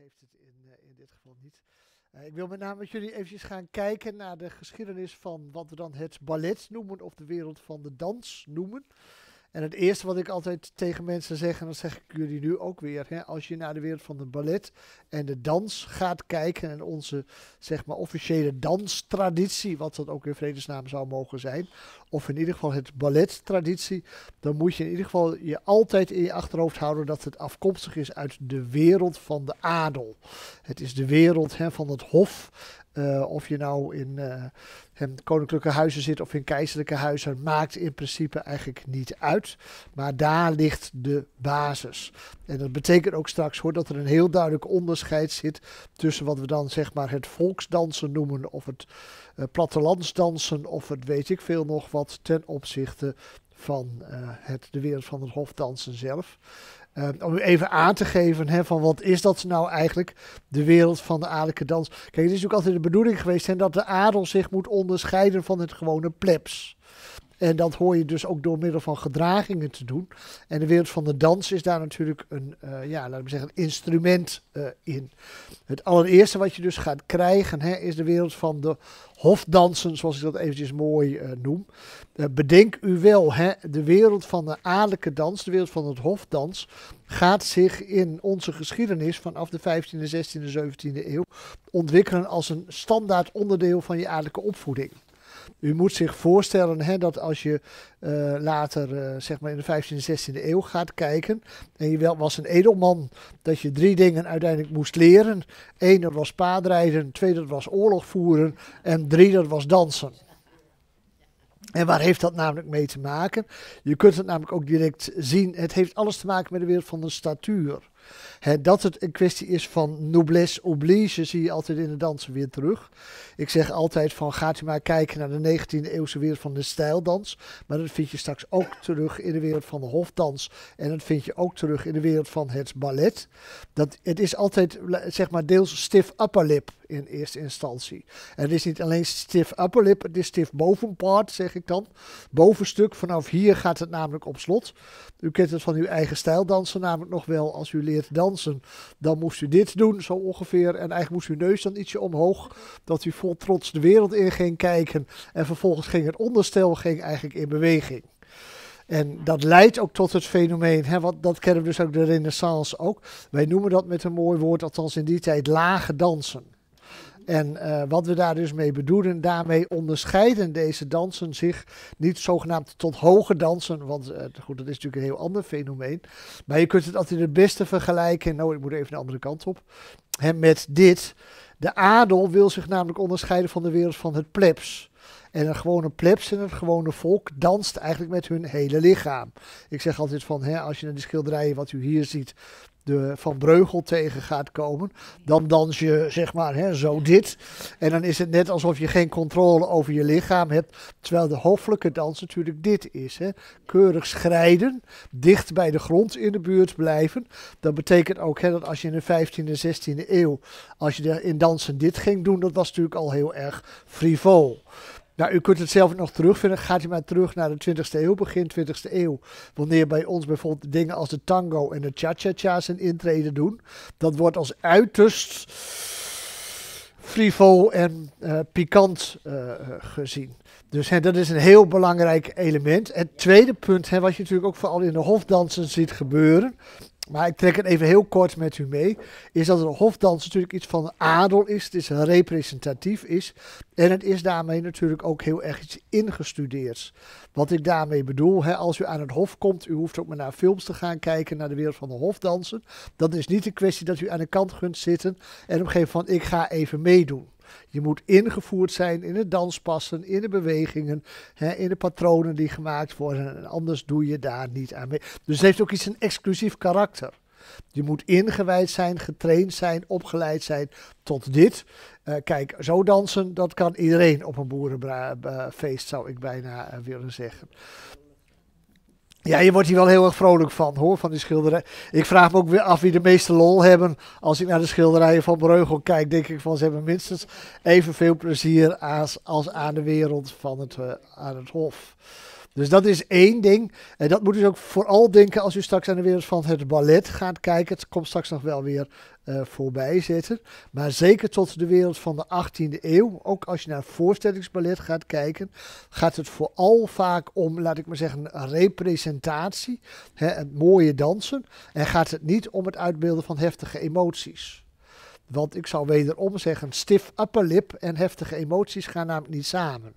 heeft het in, eh, in dit geval niet. Eh, ik wil met name met jullie eventjes gaan kijken naar de geschiedenis van wat we dan het ballet noemen of de wereld van de dans noemen. En het eerste wat ik altijd tegen mensen zeg, en dat zeg ik jullie nu ook weer, hè, als je naar de wereld van de ballet en de dans gaat kijken en onze zeg maar, officiële danstraditie, wat dat ook in vredesnaam zou mogen zijn, of in ieder geval het ballettraditie, dan moet je in ieder geval je altijd in je achterhoofd houden dat het afkomstig is uit de wereld van de adel. Het is de wereld hè, van het hof eh, of je nou in, eh, koninklijke huizen zit of in keizerlijke huizen, maakt in principe eigenlijk niet uit. Maar daar ligt de basis. En dat betekent ook straks hoor, dat er een heel duidelijk onderscheid zit tussen wat we dan zeg maar het volksdansen noemen, of het eh, plattelandsdansen, of het weet ik veel nog wat ten opzichte van het, de wereld van het hofdansen zelf. Uh, om even aan te geven hè, van wat is dat nou eigenlijk, de wereld van de adellijke dans. Kijk, het is natuurlijk altijd de bedoeling geweest hè, dat de adel zich moet onderscheiden van het gewone plebs. En dat hoor je dus ook door middel van gedragingen te doen. En de wereld van de dans is daar natuurlijk een, eh, ja, laat zeggen, een instrument eh, in. Het allereerste wat je dus gaat krijgen hè, is de wereld van de hofdansen, zoals ik dat eventjes mooi eh, noem. bedenk u wel, hè, de wereld van de adellijke dans, de wereld van het hofdans, gaat zich in onze geschiedenis vanaf de 15e, 16e, 17e eeuw ontwikkelen als een standaard onderdeel van je adellijke opvoeding. U moet zich voorstellen hè, dat als je eh, later, eh, zeg maar in de 15e, 16e eeuw gaat kijken. En je wel was een edelman, dat je drie dingen uiteindelijk moest leren. één dat was paardrijden. Twee, dat was oorlog voeren. En drie, dat was dansen. En waar heeft dat namelijk mee te maken? Je kunt het namelijk ook direct zien. Het heeft alles te maken met de wereld van de statuur dat het een kwestie is van noblesse oblige zie je altijd in de dansen weer terug. Ik zeg altijd van gaat u maar kijken naar de 19e eeuwse wereld van de stijldans. Maar dat vind je straks ook terug in de wereld van de hofdans. En dat vind je ook terug in de wereld van het ballet. Dat, het is altijd zeg maar deels stiff upper lip in eerste instantie. En het is niet alleen stiff upper lip, het is stif bovenpart zeg ik dan. Bovenstuk, vanaf hier gaat het namelijk op slot. U kent het van uw eigen stijldansen namelijk nog wel als u leert dansen dan moest u dit doen zo ongeveer. En eigenlijk moest uw neus dan ietsje omhoog, dat u vol trots de wereld in ging kijken. En vervolgens ging het onderstel ging eigenlijk in beweging. En dat leidt ook tot het fenomeen, hè, wat dat kennen we dus ook de renaissance ook. Wij noemen dat met een mooi woord, althans in die tijd, lage dansen. En eh, wat we daar dus mee bedoelen, daarmee onderscheiden deze dansen zich niet zogenaamd tot hoge dansen. Want eh, goed, dat is natuurlijk een heel ander fenomeen. Maar je kunt het altijd het beste vergelijken. Nou, ik moet even de andere kant op. Hè, met dit. De adel wil zich namelijk onderscheiden van de wereld van het plebs. En een gewone plebs en het gewone volk danst eigenlijk met hun hele lichaam. Ik zeg altijd van, hè, als je naar die schilderijen wat u hier ziet, de Van Breugel tegen gaat komen. Dan dans je zeg maar hè, zo dit. En dan is het net alsof je geen controle over je lichaam hebt. Terwijl de hoffelijke dans natuurlijk dit is. Hè. Keurig schrijden, dicht bij de grond in de buurt blijven. Dat betekent ook hè, dat als je in de 15e, en 16e eeuw, als je in dansen dit ging doen, dat was natuurlijk al heel erg frivol. Nou, u kunt het zelf nog terugvinden. Gaat u maar terug naar de 20e eeuw, begin 20e eeuw. Wanneer bij ons bijvoorbeeld dingen als de tango en de cha-cha-cha zijn intrede doen. Dat wordt als uiterst frivol en eh, pikant eh, gezien. Dus hè, dat is een heel belangrijk element. Het tweede punt, hè, wat je natuurlijk ook vooral in de hofdansen ziet gebeuren, maar ik trek het even heel kort met u mee, is dat een hofdans natuurlijk iets van adel is, het is representatief is en het is daarmee natuurlijk ook heel erg iets ingestudeerd. Wat ik daarmee bedoel, hè, als u aan het hof komt, u hoeft ook maar naar films te gaan kijken, naar de wereld van de hofdansen, dan is niet de kwestie dat u aan de kant kunt zitten en op een gegeven moment van ik ga even meedoen. Je moet ingevoerd zijn in het danspassen, in de bewegingen, hè, in de patronen die gemaakt worden. En anders doe je daar niet aan mee. Dus het heeft ook iets een exclusief karakter. Je moet ingewijd zijn, getraind zijn, opgeleid zijn tot dit. Eh, kijk, zo dansen, dat kan iedereen op een boerenfeest, eh, zou ik bijna eh, willen zeggen. Ja, je wordt hier wel heel erg vrolijk van, hoor, van die schilderij. Ik vraag me ook weer af wie de meeste lol hebben. Als ik naar de schilderijen van Breugel kijk, denk ik van ze hebben minstens evenveel plezier als, als aan de wereld van het, eh, aan het Hof. Dus dat is één ding. En dat moet dus ook vooral denken als u straks aan de wereld van het ballet gaat kijken. Het komt straks nog wel weer uh, voorbij zitten. Maar zeker tot de wereld van de 18e eeuw, ook als je naar voorstellingsballet gaat kijken, gaat het vooral vaak om, laat ik maar zeggen, representatie. Hè, het mooie dansen. En gaat het niet om het uitbeelden van heftige emoties. Want ik zou wederom zeggen, stif lip en heftige emoties gaan namelijk niet samen.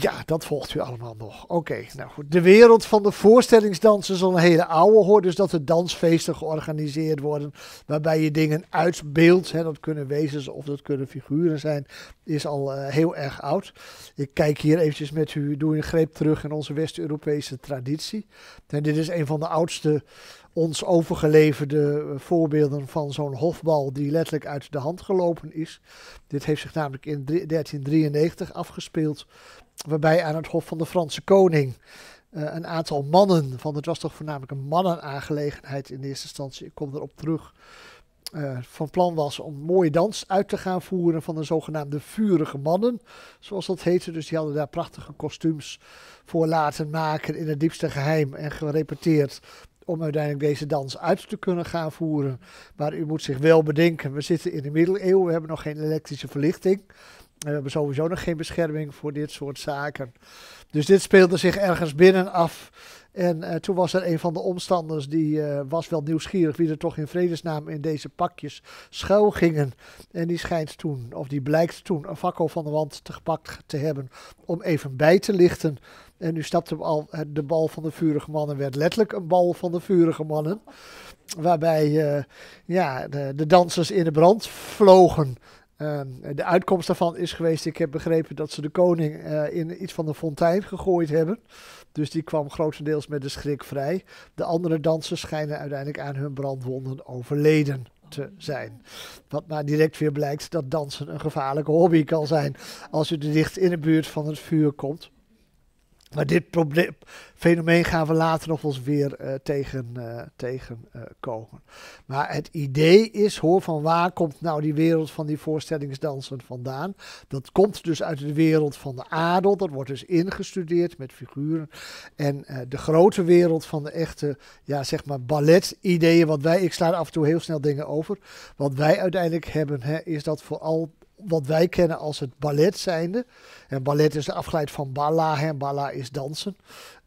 Ja, dat volgt u allemaal nog. Oké, nou goed. De wereld van de voorstellingsdansen is al een hele oude hoor. Dus dat er dansfeesten georganiseerd worden. Waarbij je dingen uitbeeldt. Hè, dat kunnen wezens of dat kunnen figuren zijn. Is al eh, heel erg oud. Ik kijk hier eventjes met u. Doe een greep terug in onze West-Europese traditie. En dit is een van de oudste ons overgeleverde eh, voorbeelden van zo'n hofbal die letterlijk uit de hand gelopen is. Dit heeft zich namelijk in 1393 afgespeeld waarbij aan het hof van de Franse koning eh, een aantal mannen, want het was toch voornamelijk een mannenaangelegenheid in eerste instantie, ik kom erop terug, eh, van plan was om mooie dans uit te gaan voeren van de zogenaamde vurige mannen, zoals dat heette. Dus die hadden daar prachtige kostuums voor laten maken in het diepste geheim en gerepeteerd om uiteindelijk deze dans uit te kunnen gaan voeren. Maar u moet zich wel bedenken, we zitten in de middeleeuwen, we hebben nog geen elektrische verlichting. Eh, we hebben sowieso nog geen bescherming voor dit soort zaken. Dus dit speelde zich ergens binnen af. En eh, toen was er een van de omstanders die eh, was wel nieuwsgierig wie er toch in vredesnaam in deze pakjes schuil gingen. En die schijnt toen, of die blijkt toen, een fakkel van de wand te gepakt te hebben om even bij te lichten. En nu stapte al de bal van de vurige mannen, werd letterlijk een bal van de vurige mannen. Waarbij ja, de, de dansers in de brand vlogen. Ehm, de uitkomst daarvan is geweest, ik heb begrepen dat ze de koning eh, in iets van de fontein gegooid hebben. Dus die kwam grotendeels met de schrik vrij. De andere dansers schijnen uiteindelijk aan hun brandwonden overleden te zijn. Wat maar direct weer blijkt dat dansen een gevaarlijke hobby kan zijn als u er dicht in de buurt van het vuur komt. Maar dit probleem, fenomeen gaan we later nog eens weer eh, tegenkomen. Eh, eh, maar het idee is, hoor, van waar komt nou die wereld van die voorstellingsdansen vandaan? Dat komt dus uit de wereld van de adel, dat wordt dus ingestudeerd met figuren. En de grote wereld van de echte, ja, zeg maar, ballet-ideeën, wat wij, ik sla af en toe heel snel dingen over. Wat wij uiteindelijk hebben, hè, is dat vooral wat wij kennen als het ballet zijnde. En ballet is de afgeleid van balla en balla is dansen.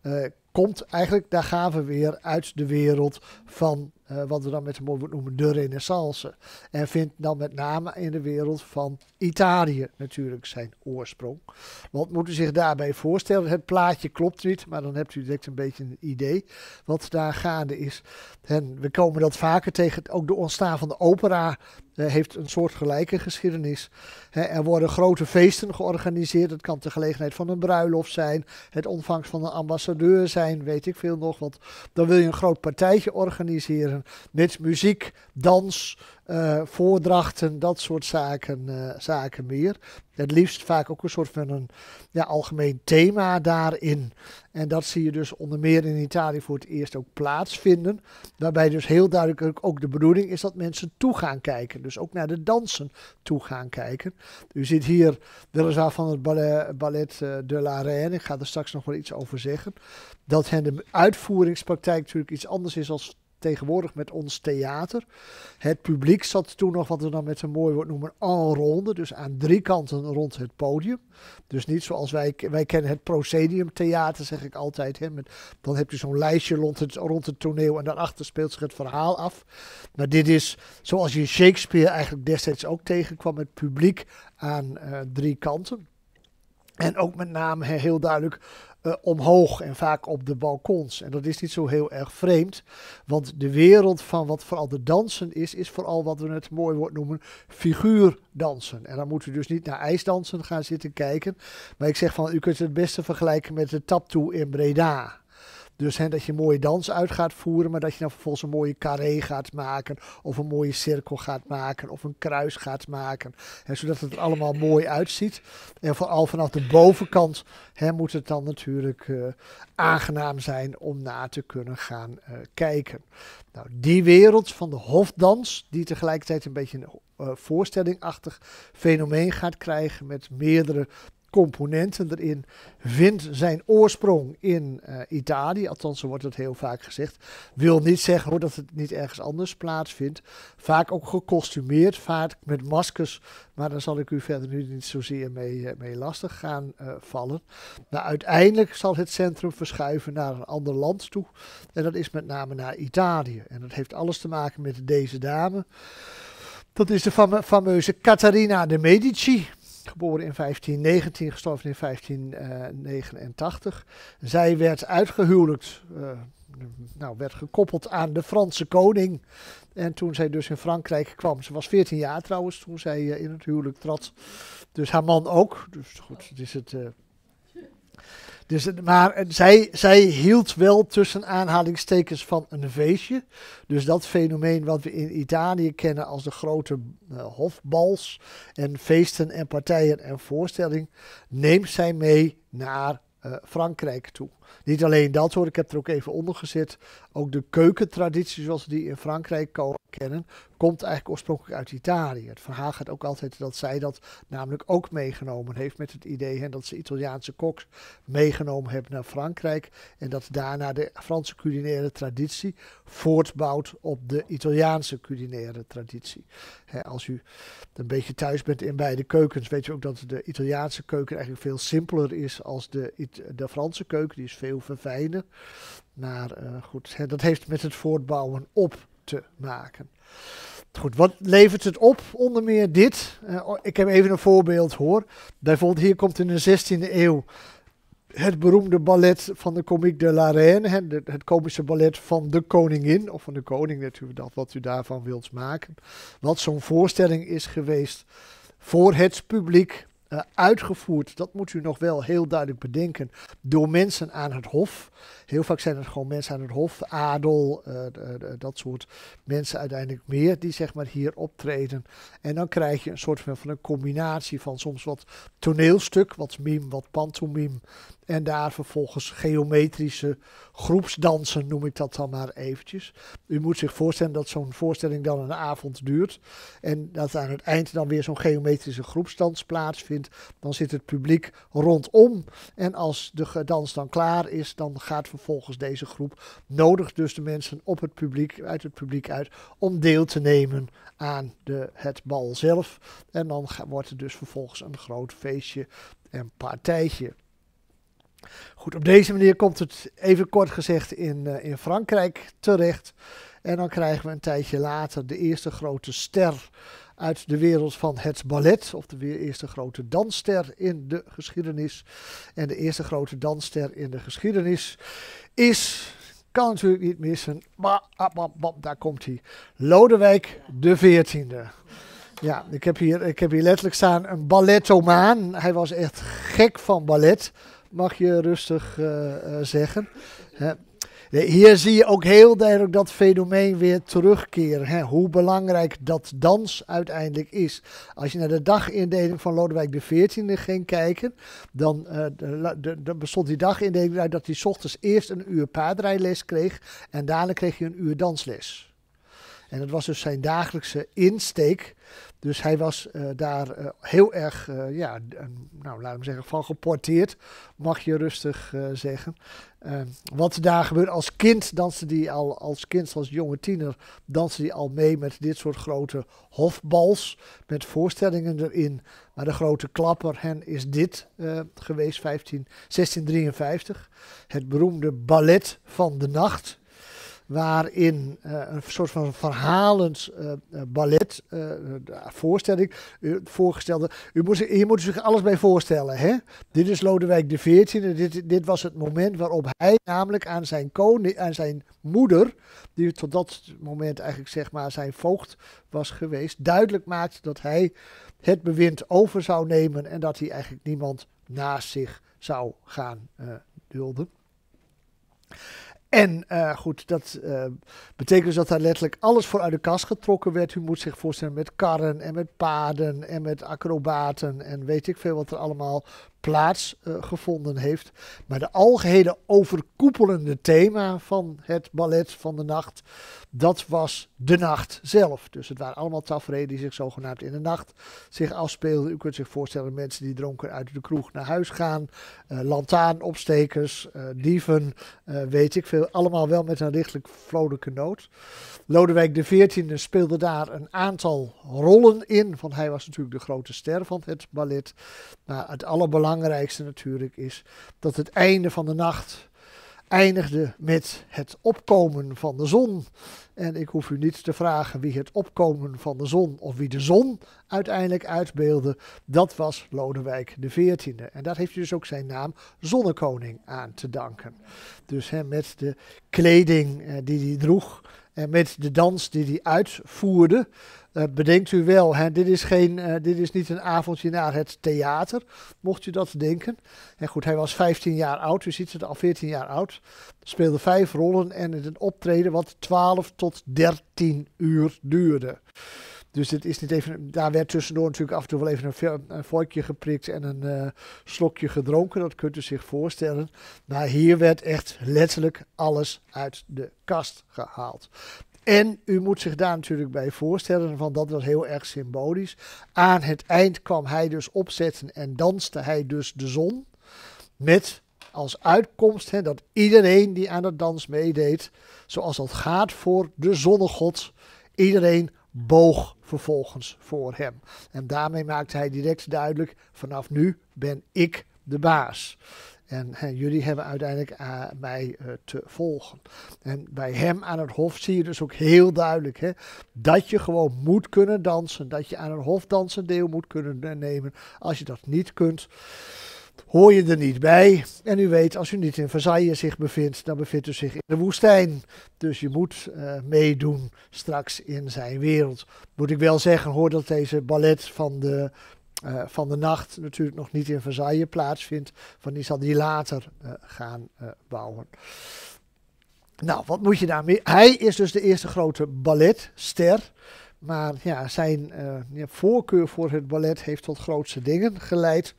Eh, komt eigenlijk, daar gaan we weer uit de wereld van eh, wat we dan met een mooi noemen de renaissance. En vindt dan met name in de wereld van Italië natuurlijk zijn oorsprong. want moet u zich daarbij voorstellen? Het plaatje klopt niet, maar dan hebt u direct een beetje een idee wat daar gaande is. En we komen dat vaker tegen, ook de ontstaan van de opera eh, heeft een soortgelijke geschiedenis. er worden grote feesten georganiseerd. Het kan de gelegenheid van een bruiloft zijn, het ontvangst van een ambassadeur zijn, weet ik veel nog. Want dan wil je een groot partijtje organiseren met muziek, dans, eh, voordrachten, dat soort zaken, eh, zaken meer. Het liefst vaak ook een soort van een ja, algemeen thema daarin. En dat zie je dus onder meer in Italië voor het eerst ook plaatsvinden. Waarbij dus heel duidelijk ook de bedoeling is dat mensen toe gaan kijken. Dus ook naar de dansen toe gaan kijken. U ziet hier weliswaar van het ballet, ballet eh, de la Reine. Ik ga er straks nog wel iets over zeggen. Dat hen de uitvoeringspraktijk natuurlijk iets anders is als tegenwoordig met ons theater. Het publiek zat toen nog, wat we dan met een mooi woord noemen, en ronde. Dus aan drie kanten rond het podium. Dus niet zoals wij, wij kennen het proscenium theater, zeg ik altijd. Hè, met, dan heb je zo'n lijstje rond het, rond het toneel en daarachter speelt zich het verhaal af. Maar dit is zoals je Shakespeare eigenlijk destijds ook tegenkwam, het publiek aan eh, drie kanten. En ook met name heel duidelijk eh, omhoog en vaak op de balkons. En dat is niet zo heel erg vreemd, want de wereld van wat vooral de dansen is, is vooral wat we het mooi woord noemen figuurdansen. En dan moet we dus niet naar ijsdansen gaan zitten kijken, maar ik zeg van u kunt het beste vergelijken met de Taptoe in Breda. Dus hè, dat je mooie dans uit gaat voeren, maar dat je dan vervolgens een mooie carré gaat maken. Of een mooie cirkel gaat maken. Of een kruis gaat maken. Hè, zodat het er allemaal mooi uitziet. En vooral vanaf de bovenkant hè, moet het dan natuurlijk eh, aangenaam zijn om na te kunnen gaan eh, kijken. Nou, die wereld van de hofdans, die tegelijkertijd een beetje een eh, voorstellingachtig fenomeen gaat krijgen met meerdere componenten erin vindt zijn oorsprong in eh, Italië. Althans, zo wordt dat heel vaak gezegd. Wil niet zeggen hoor, dat het niet ergens anders plaatsvindt. Vaak ook gecostumeerd, vaak met maskers. Maar daar zal ik u verder nu niet zozeer mee, eh, mee lastig gaan eh, vallen. Maar nou, uiteindelijk zal het centrum verschuiven naar een ander land toe. En dat is met name naar Italië. En dat heeft alles te maken met deze dame. Dat is de fameuze Caterina de Medici geboren in 1519, gestorven in 1589. Eh, zij werd uitgehuwelijkt, eh, nou, werd gekoppeld aan de Franse koning. En toen zij dus in Frankrijk kwam, ze was 14 jaar trouwens toen zij eh, in het huwelijk trad. Dus haar man ook. Dus goed, het is het dus, maar eh, zij, zij hield wel tussen aanhalingstekens van een feestje. Dus dat fenomeen wat we in Italië kennen als de grote uh, hofbals en feesten en partijen en voorstelling, neemt zij mee naar eh, Frankrijk toe. Niet alleen dat hoor, ik heb er ook even onder gezet. Ook de keukentraditie zoals we die in Frankrijk kennen, komt eigenlijk oorspronkelijk uit Italië. Het verhaal gaat ook altijd dat zij dat namelijk ook meegenomen heeft met het idee hè, dat ze Italiaanse koks meegenomen hebben naar Frankrijk. En dat daarna de Franse culinaire traditie voortbouwt op de Italiaanse culinaire traditie. Hè, als u een beetje thuis bent in beide keukens, weet je ook dat de Italiaanse keuken eigenlijk veel simpeler is als de, de Franse keuken. Die is veel verfijnen. Maar eh, goed, dat heeft met het voortbouwen op te maken. Goed, wat levert het op? Onder meer dit. Eh, oh, ik heb even een voorbeeld hoor. Bijvoorbeeld hier komt in de 16e eeuw het beroemde ballet van de Comique de la Reine. het komische ballet van de koningin. Of van de koning natuurlijk, dat wat u daarvan wilt maken. Wat zo'n voorstelling is geweest voor het publiek eh, uitgevoerd, dat moet u nog wel heel duidelijk bedenken, door mensen aan het hof. Heel vaak zijn het gewoon mensen aan het hof, adel, eh, eh, dat soort mensen uiteindelijk meer, die zeg maar hier optreden. En dan krijg je een soort van, van een combinatie van soms wat toneelstuk, wat mime, wat pantomime, en daar vervolgens geometrische groepsdansen, noem ik dat dan maar eventjes. U moet zich voorstellen dat zo'n voorstelling dan een avond duurt. En dat aan het eind dan weer zo'n geometrische groepsdans plaatsvindt. Dan zit het publiek rondom. En als de dans dan klaar is, dan gaat vervolgens deze groep nodig dus de mensen op het publiek, uit het publiek uit om deel te nemen aan de, het bal zelf. En dan wordt er dus vervolgens een groot feestje en partijtje. Goed, op deze manier komt het even kort gezegd in, eh, in Frankrijk terecht. En dan krijgen we een tijdje later de eerste grote ster uit de wereld van het ballet, of de eerste grote dansster in de geschiedenis. En de eerste grote dansster in de geschiedenis is, kan natuurlijk niet missen, ah, daar komt hij, Lodewijk de XIV. Ja, ik heb, hier, ik heb hier letterlijk staan een balletomaan. Hij was echt gek van ballet mag je rustig eh, eh, zeggen. Hè. Hier zie je ook heel duidelijk dat fenomeen weer terugkeren. Hè? Hoe belangrijk dat dans uiteindelijk is. Als je naar de dagindeling van Lodewijk XIV ging kijken, dan eh, de, de, de bestond die dagindeling uit dat hij ochtends eerst een uur paardrijles kreeg en daarna kreeg je een uur dansles. En dat was dus zijn dagelijkse insteek. Dus hij was eh, daar eh, heel erg, eh, ja, nou laat hem zeggen, van geporteerd, mag je rustig zeggen. Ehm, wat daar gebeurt als kind, danste die al, als kind, als jonge tiener, danste die al mee met dit soort grote hofbals, met voorstellingen erin. Maar de grote klapper hen is dit geweest, 15, 1653, het beroemde ballet van de nacht waarin eh, een soort van verhalend uh, eh, eh, ballet, uh, voorstelling, voorgestelde. U moet, hier moet u zich alles bij voorstellen. Hè? Dit is Lodewijk XIV. Dit, dit was het moment waarop hij namelijk aan zijn, koning, aan zijn moeder, die tot dat moment eigenlijk zeg maar zijn voogd was geweest, duidelijk maakte dat hij het bewind over zou nemen en dat hij eigenlijk niemand naast zich zou gaan dulden. En eh, goed, dat eh, betekent dus dat daar letterlijk alles voor uit de kast getrokken werd. U moet zich voorstellen met karren en met paden en met acrobaten en weet ik veel wat er allemaal plaatsgevonden eh, heeft. Maar de algehele overkoepelende thema van het ballet van de nacht, dat was de nacht zelf. Dus het waren allemaal tafereelen die zich zogenaamd in de nacht zich afspeelden. U kunt zich voorstellen mensen die dronken uit de kroeg naar huis gaan, uh, lantaarnopstekers, eh, dieven, weet ik veel. Allemaal wel met een lichtelijk vrolijke noot. Lodewijk XIV speelde daar een aantal rollen in, want hij was natuurlijk de grote ster van het ballet. Maar het allerbelangrijkste belangrijkste natuurlijk is dat het einde van de nacht eindigde met het opkomen van de zon. En ik hoef u niet te vragen wie het opkomen van de zon of wie de zon uiteindelijk uitbeelde. Dat was Lodewijk XIV. En daar heeft hij dus ook zijn naam Zonnekoning aan te danken. Dus hè, met de kleding eh, die hij droeg en eh, met de dans die hij uitvoerde, eh, bedenkt u wel, hè, dit, is geen, eh, dit is niet een avondje naar het theater, mocht u dat denken. En goed, hij was 15 jaar oud, u ziet er al 14 jaar oud. Speelde vijf rollen en in een optreden wat 12 tot 13 uur duurde. Dus het is niet even. Daar werd tussendoor natuurlijk af en toe wel even een, vorkje geprikt en een eh, slokje gedronken. Dat kunt u dus zich voorstellen. Maar hier werd echt letterlijk alles uit de kast gehaald. En u moet zich daar natuurlijk bij voorstellen, want dat was heel erg symbolisch. Aan het eind kwam hij dus opzetten en danste hij dus de zon. Met als uitkomst hè, dat iedereen die aan de dans meedeed, zoals dat gaat voor de zonnegod, iedereen boog vervolgens voor hem. En daarmee maakt hij direct duidelijk: vanaf nu ben ik de baas. En, jullie hebben uiteindelijk eh, mij eh, te volgen. En bij hem aan het hof zie je dus ook heel duidelijk hè, dat je gewoon moet kunnen dansen. Dat je aan een hofdansen deel moet kunnen nemen. Als je dat niet kunt, hoor je er niet bij. En u weet, als u niet in Versailles zich bevindt, dan bevindt u zich in de woestijn. Dus je moet eh, meedoen straks in zijn wereld. Moet ik wel zeggen, hoor dat deze ballet van de, eh, van de nacht natuurlijk nog niet in Versailles plaatsvindt. Van die zal die later eh, gaan bouwen. Nou, wat moet je daarmee? Hij is dus de eerste grote balletster. Maar ja, zijn voorkeur voor het ballet heeft tot grootste dingen geleid.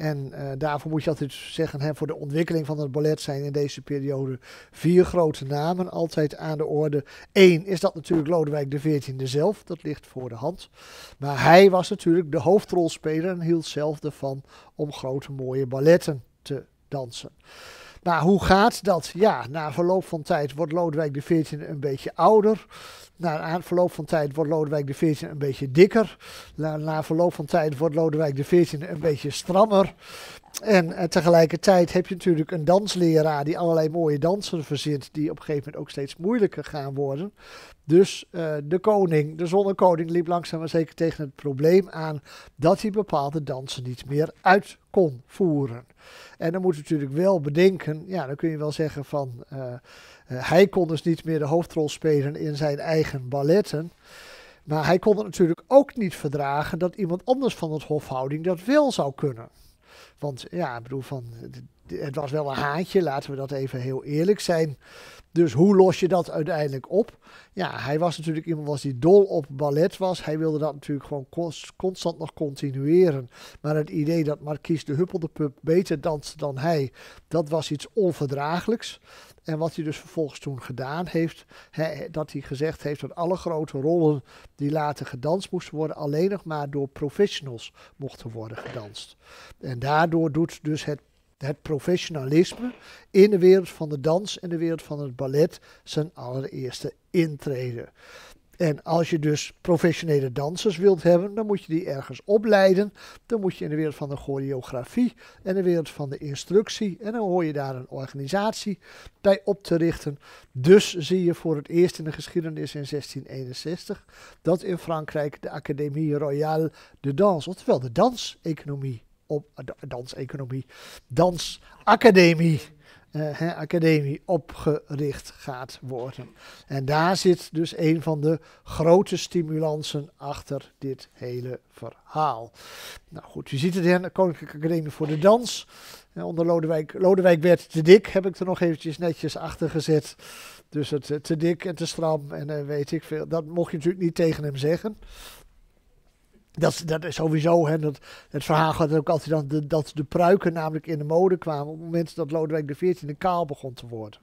En eh, daarvoor moet je altijd zeggen, hè, voor de ontwikkeling van het ballet zijn in deze periode vier grote namen altijd aan de orde. Eén is dat natuurlijk Lodewijk XIV zelf, dat ligt voor de hand. Maar hij was natuurlijk de hoofdrolspeler en hield zelf ervan om grote mooie balletten te dansen. Maar nou, hoe gaat dat? Ja, na verloop van tijd wordt Lodewijk XIV een beetje ouder. Na verloop van tijd wordt Lodewijk XIV een beetje dikker. Na, na verloop van tijd wordt Lodewijk XIV een beetje strammer. En eh, tegelijkertijd heb je natuurlijk een dansleraar die allerlei mooie dansen verzint, die op een gegeven moment ook steeds moeilijker gaan worden. Dus eh, de koning, de zonnekoning, liep langzaam maar zeker tegen het probleem aan dat hij bepaalde dansen niet meer uit kon voeren. En dan moet je natuurlijk wel bedenken, ja, dan kun je wel zeggen van, eh, eh, hij kon dus niet meer de hoofdrol spelen in zijn eigen balletten. Maar hij kon het natuurlijk ook niet verdragen dat iemand anders van het hofhouding dat wel zou kunnen. Want ja, ik bedoel, van, het was wel een haantje, laten we dat even heel eerlijk zijn. Dus hoe los je dat uiteindelijk op? Ja, hij was natuurlijk iemand was die dol op ballet was. Hij wilde dat natuurlijk gewoon constant nog continueren. Maar het idee dat Marquise de Huppel beter danste dan hij, dat was iets onverdraaglijks. En wat hij dus vervolgens toen gedaan heeft, he, dat hij gezegd heeft dat alle grote rollen die later gedanst moesten worden, alleen nog maar door professionals mochten worden gedanst. En daardoor doet dus het het professionalisme in de wereld van de dans en de wereld van het ballet zijn allereerste intrede. En als je dus professionele dansers wilt hebben, dan moet je die ergens opleiden. Dan moet je in de wereld van de choreografie en de wereld van de instructie. En dan hoor je daar een organisatie bij op te richten. Dus zie je voor het eerst in de geschiedenis in 1661 dat in Frankrijk de Académie Royale de Danse, oftewel de danseconomie, op, danseconomie, dansacademie eh, academie opgericht gaat worden. En daar zit dus een van de grote stimulansen achter dit hele verhaal. Nou goed, je ziet het, de Koninklijke Academie voor de Dans. Uh, onder Lodewijk, Lodewijk werd te dik, heb ik er nog eventjes netjes achter gezet. Dus het eh, te dik en te stram en weet ik veel. Dat mocht je natuurlijk niet tegen hem zeggen. Dat, dat is sowieso, hè, dat, het verhaal gaat ook altijd dat de, dat de pruiken namelijk in de mode kwamen op het moment dat Lodewijk XIV kaal begon te worden.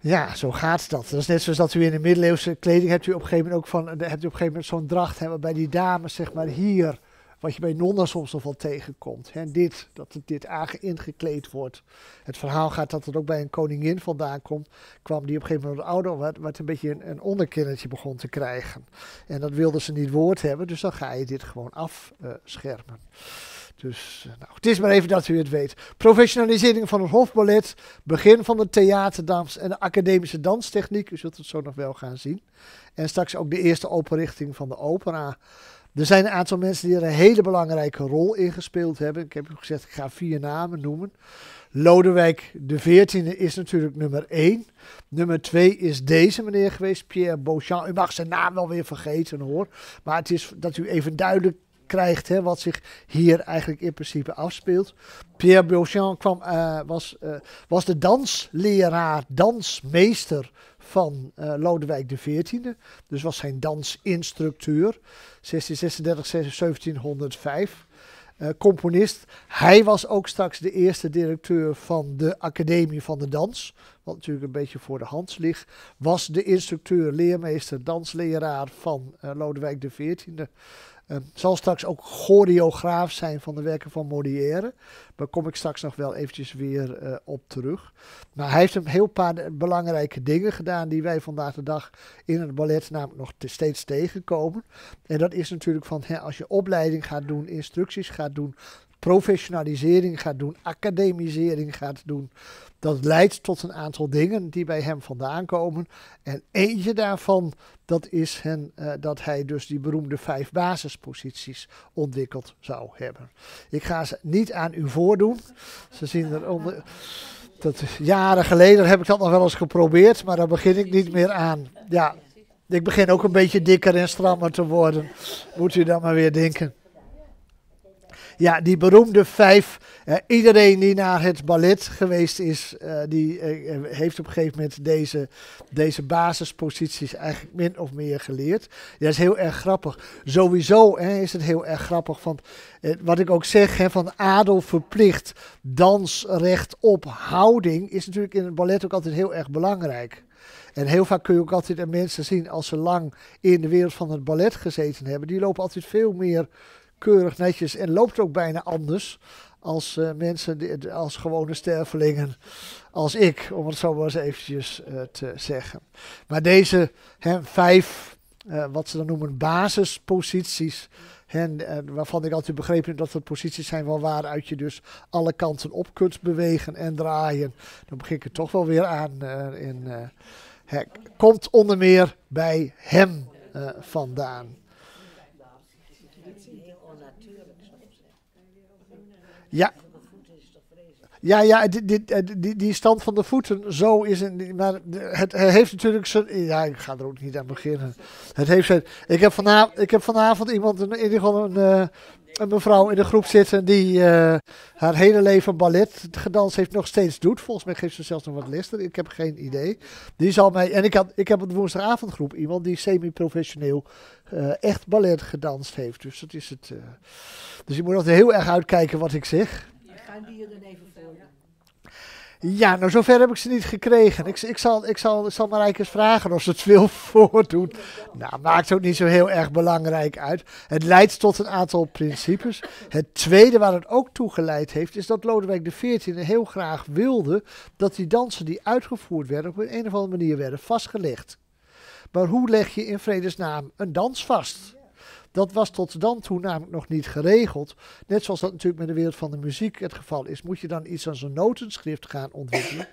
Ja, zo gaat dat. Dat is net zoals dat u in de middeleeuwse kleding hebt u op een gegeven moment ook van, hebt u op een gegeven moment zo'n dracht hè, waarbij die dames zeg maar hier wat je bij Nonna soms nog wel tegenkomt. Hè, dit, dat dit ingekleed wordt. Het verhaal gaat dat het ook bij een koningin vandaan komt. Kwam die op een gegeven moment ouder, wat, wat een beetje een, onderkinnetje begon te krijgen. En dat wilden ze niet woord hebben, dus dan ga je dit gewoon afschermen. Dus eh, nou, het is maar even dat u het weet. Professionalisering van het hofballet, begin van de theaterdans en de academische danstechniek. U zult het zo nog wel gaan zien. En straks ook de eerste openrichting van de opera. Er zijn een aantal mensen die er een hele belangrijke rol in gespeeld hebben. Ik heb u gezegd, ik ga vier namen noemen. Lodewijk de XIV is natuurlijk nummer 1. Nummer 2 is deze meneer geweest, Pierre Beauchamp. U mag zijn naam wel weer vergeten hoor. Maar het is dat u even duidelijk krijgt hè, wat zich hier eigenlijk in principe afspeelt. Pierre Beauchamp kwam, eh, was, eh, was de dansleraar, dansmeester van uh, Lodewijk XIV. Dus was zijn dansinstructeur. 1636, 1705. Eh, componist. Hij was ook straks de eerste directeur van de Academie van de Dans. Wat natuurlijk een beetje voor de hand ligt. Was de instructeur, leermeester, dansleraar van uh, Lodewijk XIV. Ehm, zal straks ook choreograaf zijn van de werken van Molière. Daar kom ik straks nog wel eventjes weer eh, op terug. Maar nou, hij heeft een heel paar belangrijke dingen gedaan die wij vandaag de dag in het ballet namelijk nog steeds tegenkomen. En dat is natuurlijk van hè, als je opleiding gaat doen, instructies gaat doen, professionalisering gaat doen, academisering gaat doen. Dat leidt tot een aantal dingen die bij hem vandaan komen. En eentje daarvan, dat is hen, eh, dat hij dus die beroemde vijf basisposities ontwikkeld zou hebben. Ik ga ze niet aan u voordoen. Ze zien er onder... Dat, jaren geleden heb ik dat nog wel eens geprobeerd, maar daar begin ik niet meer aan. Ja, ik begin ook een beetje dikker en strammer te worden. Moet u dan maar weer denken ja, die beroemde vijf. Eh, iedereen die naar het ballet geweest is, eh, die eh, heeft op een gegeven moment deze, deze basisposities eigenlijk min of meer geleerd. Ja, dat is heel erg grappig. Sowieso hè, is het heel erg grappig, want wat ik ook zeg, hè, van adel verplicht, dansrecht op houding, is natuurlijk in het ballet ook altijd heel erg belangrijk. En heel vaak kun je ook altijd aan mensen zien als ze lang in de wereld van het ballet gezeten hebben. Die lopen altijd veel meer keurig netjes en loopt ook bijna anders als eh, mensen, als gewone stervelingen, als ik, om het zo maar eens eventjes eh, te zeggen. Maar deze hè, vijf, eh, wat ze dan noemen basisposities, waarvan ik altijd begrepen heb dat het posities zijn van waaruit je dus alle kanten op kunt bewegen en draaien. Dan begin ik het toch wel weer aan in... Hè, komt onder meer bij hem vandaan. Ja. Ja, ja die, die, eh, die, die, stand van de voeten, zo is het. Maar het, heeft natuurlijk zijn. Ja, ik ga er ook niet aan beginnen. Het heeft zijn, ik, heb vanavond, ik heb vanavond iemand, in ieder geval een, eh, een mevrouw in de groep zitten. die eh, haar hele leven ballet gedanst heeft, nog steeds doet. Volgens mij geeft ze zelfs nog wat les. Ik heb geen idee. Die zal mij. En ik, had, ik heb op de woensdagavondgroep iemand die semi-professioneel echt ballet gedanst heeft. Dus dat is het. Dus ik moet altijd heel erg uitkijken wat ik zeg. Gaan die er dan even voor? Ja, nou zover heb ik ze niet gekregen. Ik, ik, zal, ik, zal, ik zal eens vragen of ze het veel voordoen. Nou, maakt ook niet zo heel erg belangrijk uit. Het leidt tot een aantal principes. Het tweede waar het ook toe geleid heeft, is dat Lodewijk XIV heel graag wilde dat die dansen die uitgevoerd werden op een of andere manier werden vastgelegd. Maar hoe leg je in vredesnaam een dans vast? Dat was tot dan toe namelijk nog niet geregeld. Net zoals dat natuurlijk met de wereld van de muziek het geval is. Moet je dan iets aan zo'n notenschrift gaan ontwikkelen.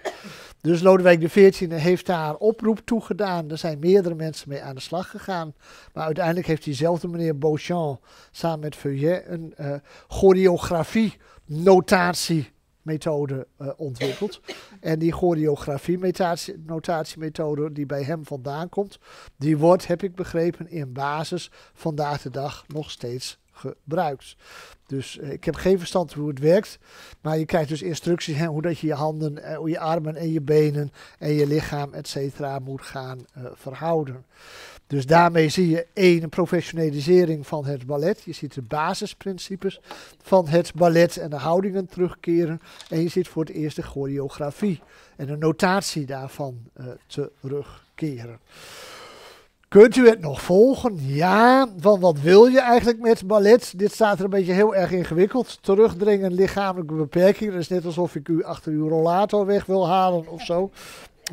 Dus Lodewijk XIV heeft daar oproep toe gedaan. Er zijn meerdere mensen mee aan de slag gegaan. Maar uiteindelijk heeft diezelfde meneer Beauchamp samen met Feuillet een eh, choreografie notatie methode uh, ontwikkeld. En die choreografie-notatiemethode die bij hem vandaan komt, die wordt, heb ik begrepen, in basis vandaag de dag nog steeds gebruikt. Dus eh, ik heb geen verstand hoe het werkt, maar je krijgt dus instructies hoe dat je je handen, uh, je armen en je benen en je lichaam, et cetera, moet gaan verhouden. Dus daarmee zie je één een professionalisering van het ballet. Je ziet de basisprincipes van het ballet en de houdingen terugkeren. En je ziet voor het eerst de choreografie en de notatie daarvan eh, terugkeren. Kunt u het nog volgen? Ja, Van wat wil je eigenlijk met ballet? Dit staat er een beetje heel erg ingewikkeld. Terugdringen, lichamelijke beperkingen Dat is net alsof ik u achter uw rollator weg wil halen of zo.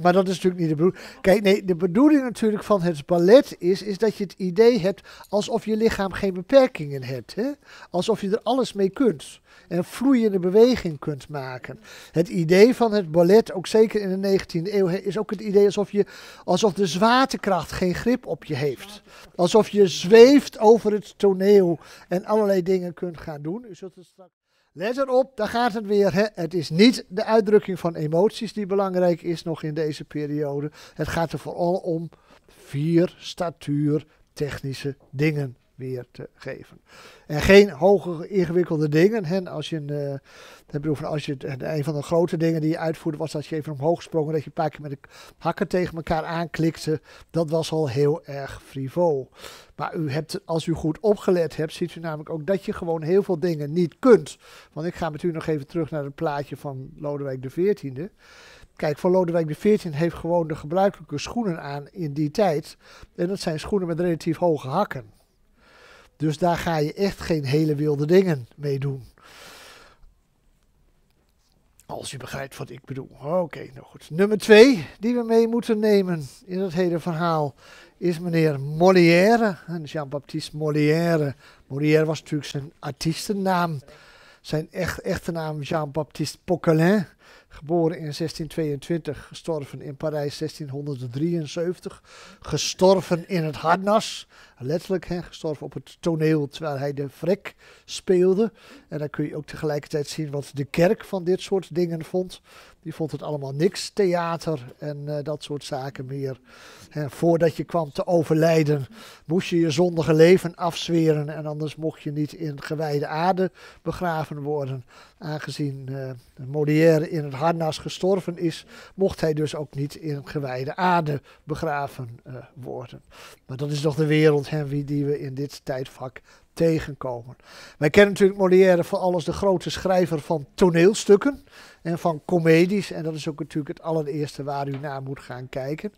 Maar dat is natuurlijk niet de bedoeling. Kijk, nee, de bedoeling natuurlijk van het ballet is, is dat je het idee hebt alsof je lichaam geen beperkingen hebt. Hè? Alsof je er alles mee kunt. En vloeiende beweging kunt maken. Het idee van het ballet, ook zeker in de 19e eeuw, is ook het idee alsof, je, alsof de zwaartekracht geen grip op je heeft. Alsof je zweeft over het toneel en allerlei dingen kunt gaan doen. U zult het straks. Let erop, daar gaat het weer. Hè? Het is niet de uitdrukking van emoties die belangrijk is nog in deze periode. Het gaat er vooral om vier statuur technische dingen weer te geven. En geen hoge ingewikkelde dingen. Als je een, uh, van als je, eh, een van de grote dingen die je uitvoerde was dat je even omhoog sprong. Dat je een paar keer met de hakken tegen elkaar aanklikte. Dat was al heel erg frivol. Maar u hebt, als u goed opgelet hebt, ziet u namelijk ook dat je gewoon heel veel dingen niet kunt. Want ik ga met u nog even terug naar het plaatje van Lodewijk XIV. Kijk, van Lodewijk XIV heeft gewoon de gebruikelijke schoenen aan in die tijd. En dat zijn schoenen met relatief hoge hakken. Dus daar ga je echt geen hele wilde dingen mee doen. Als je begrijpt wat ik bedoel. Oké, okay, nou goed. Nummer twee die we mee moeten nemen in het hele verhaal is meneer Molière. Jean-Baptiste Molière. Molière was natuurlijk zijn artiestennaam. Zijn echt, echte naam Jean-Baptiste Poquelin. Geboren in 1622, gestorven in Parijs 1673. Gestorven in het harnas letterlijk gestorven op het toneel terwijl hij de vrek speelde. En dan kun je ook tegelijkertijd zien wat de kerk van dit soort dingen vond. Die vond het allemaal niks, theater en eh, dat soort zaken meer. voordat je kwam te overlijden, moest je je zondige leven afzweren. En anders mocht je niet in gewijde aarde begraven worden. Aangezien uh, Molière in het harnas gestorven is, mocht hij dus ook niet in gewijde aarde begraven eh, worden. Maar dat is toch de wereld Henry die we in dit tijdvak tegenkomen. Wij kennen natuurlijk Molière voor alles de grote schrijver van toneelstukken en van comedies. En dat is ook natuurlijk het allereerste waar u naar moet gaan kijken.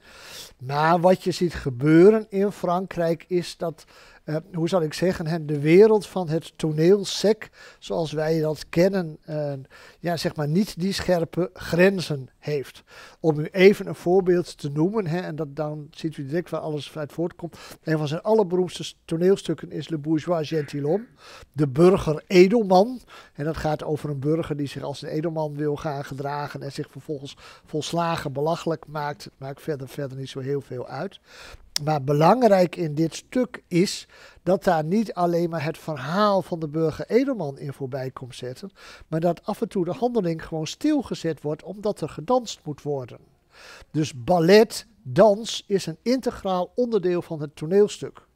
Maar wat je ziet gebeuren in Frankrijk is dat, eh, hoe zal ik zeggen, de wereld van het toneelsec, zoals wij dat kennen, eh, ja, zeg maar niet die scherpe grenzen heeft. Om u even een voorbeeld te noemen, hè, en dat dan ziet u direct waar alles uit voortkomt. Een van zijn allerberoemdste toneelstukken is Le Bourgeois Gentilhomme, de burger edelman. En dat gaat over een burger die zich als een edelman wil gaan gedragen en zich vervolgens volslagen belachelijk maakt, het maakt verder, verder niet zo heel veel uit. Maar belangrijk in dit stuk is dat daar niet alleen maar het verhaal van de burger Edelman in voorbij komt zetten, maar dat af en toe de handeling gewoon stilgezet wordt omdat er gedanst moet worden. Dus ballet, dans is een integraal onderdeel van het toneelstuk.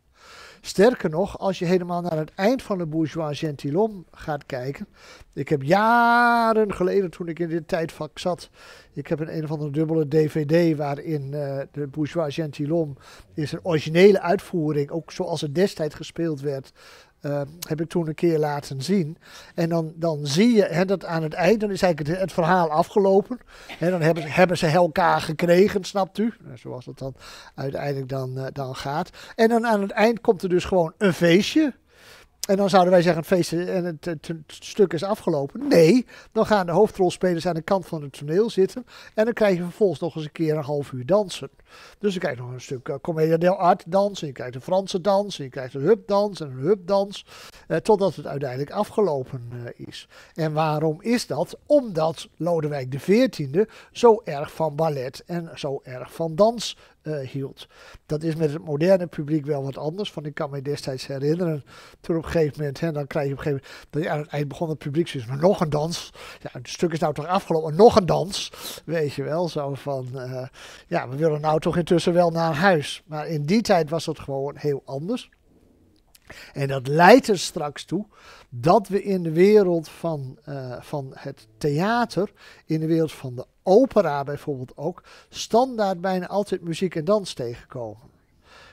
Sterker nog, als je helemaal naar het eind van de bourgeois gentilhomme gaat kijken. Ik heb jaren geleden, toen ik in dit tijdvak zat, ik heb een een of andere dubbele dvd waarin uh, de bourgeois gentilhomme is een originele uitvoering, ook zoals het destijds gespeeld werd, eh, heb ik toen een keer laten zien. En dan, dan zie je hè, dat aan het eind, dan is eigenlijk het, verhaal afgelopen. Hè, dan hebben, hebben ze elkaar gekregen, snapt u? Nou, zoals dat dan uiteindelijk dan, eh, dan gaat. En dan aan het eind komt er dus gewoon een feestje. En dan zouden wij zeggen, het feest eh, en het, het, stuk is afgelopen. Nee, dan gaan de hoofdrolspelers aan de kant van het toneel zitten. En dan krijg je vervolgens nog eens een keer een half uur dansen. Dus je krijgt nog een stuk uh, del Art dans. En je krijgt een Franse dans. En je krijgt een hupdans en een hupdans. Uh, eh, totdat het uiteindelijk afgelopen eh, is. En waarom is dat? Omdat Lodewijk XIV zo erg van ballet en zo erg van dans hield. Dat is met het moderne publiek wel wat anders. Want ik kan me destijds herinneren, toen op een gegeven moment, hè, dan krijg je op een gegeven moment, dat begon het publiek zoiets maar nog een dans. Ja, het stuk is nou toch afgelopen, nog een dans, weet je wel, zo van, ja, we willen nou toch intussen wel naar huis. Maar in die tijd was dat gewoon heel anders. En dat leidt er straks toe dat we in de wereld van, eh, van het theater, in de wereld van de opera bijvoorbeeld ook, standaard bijna altijd muziek en dans tegenkomen.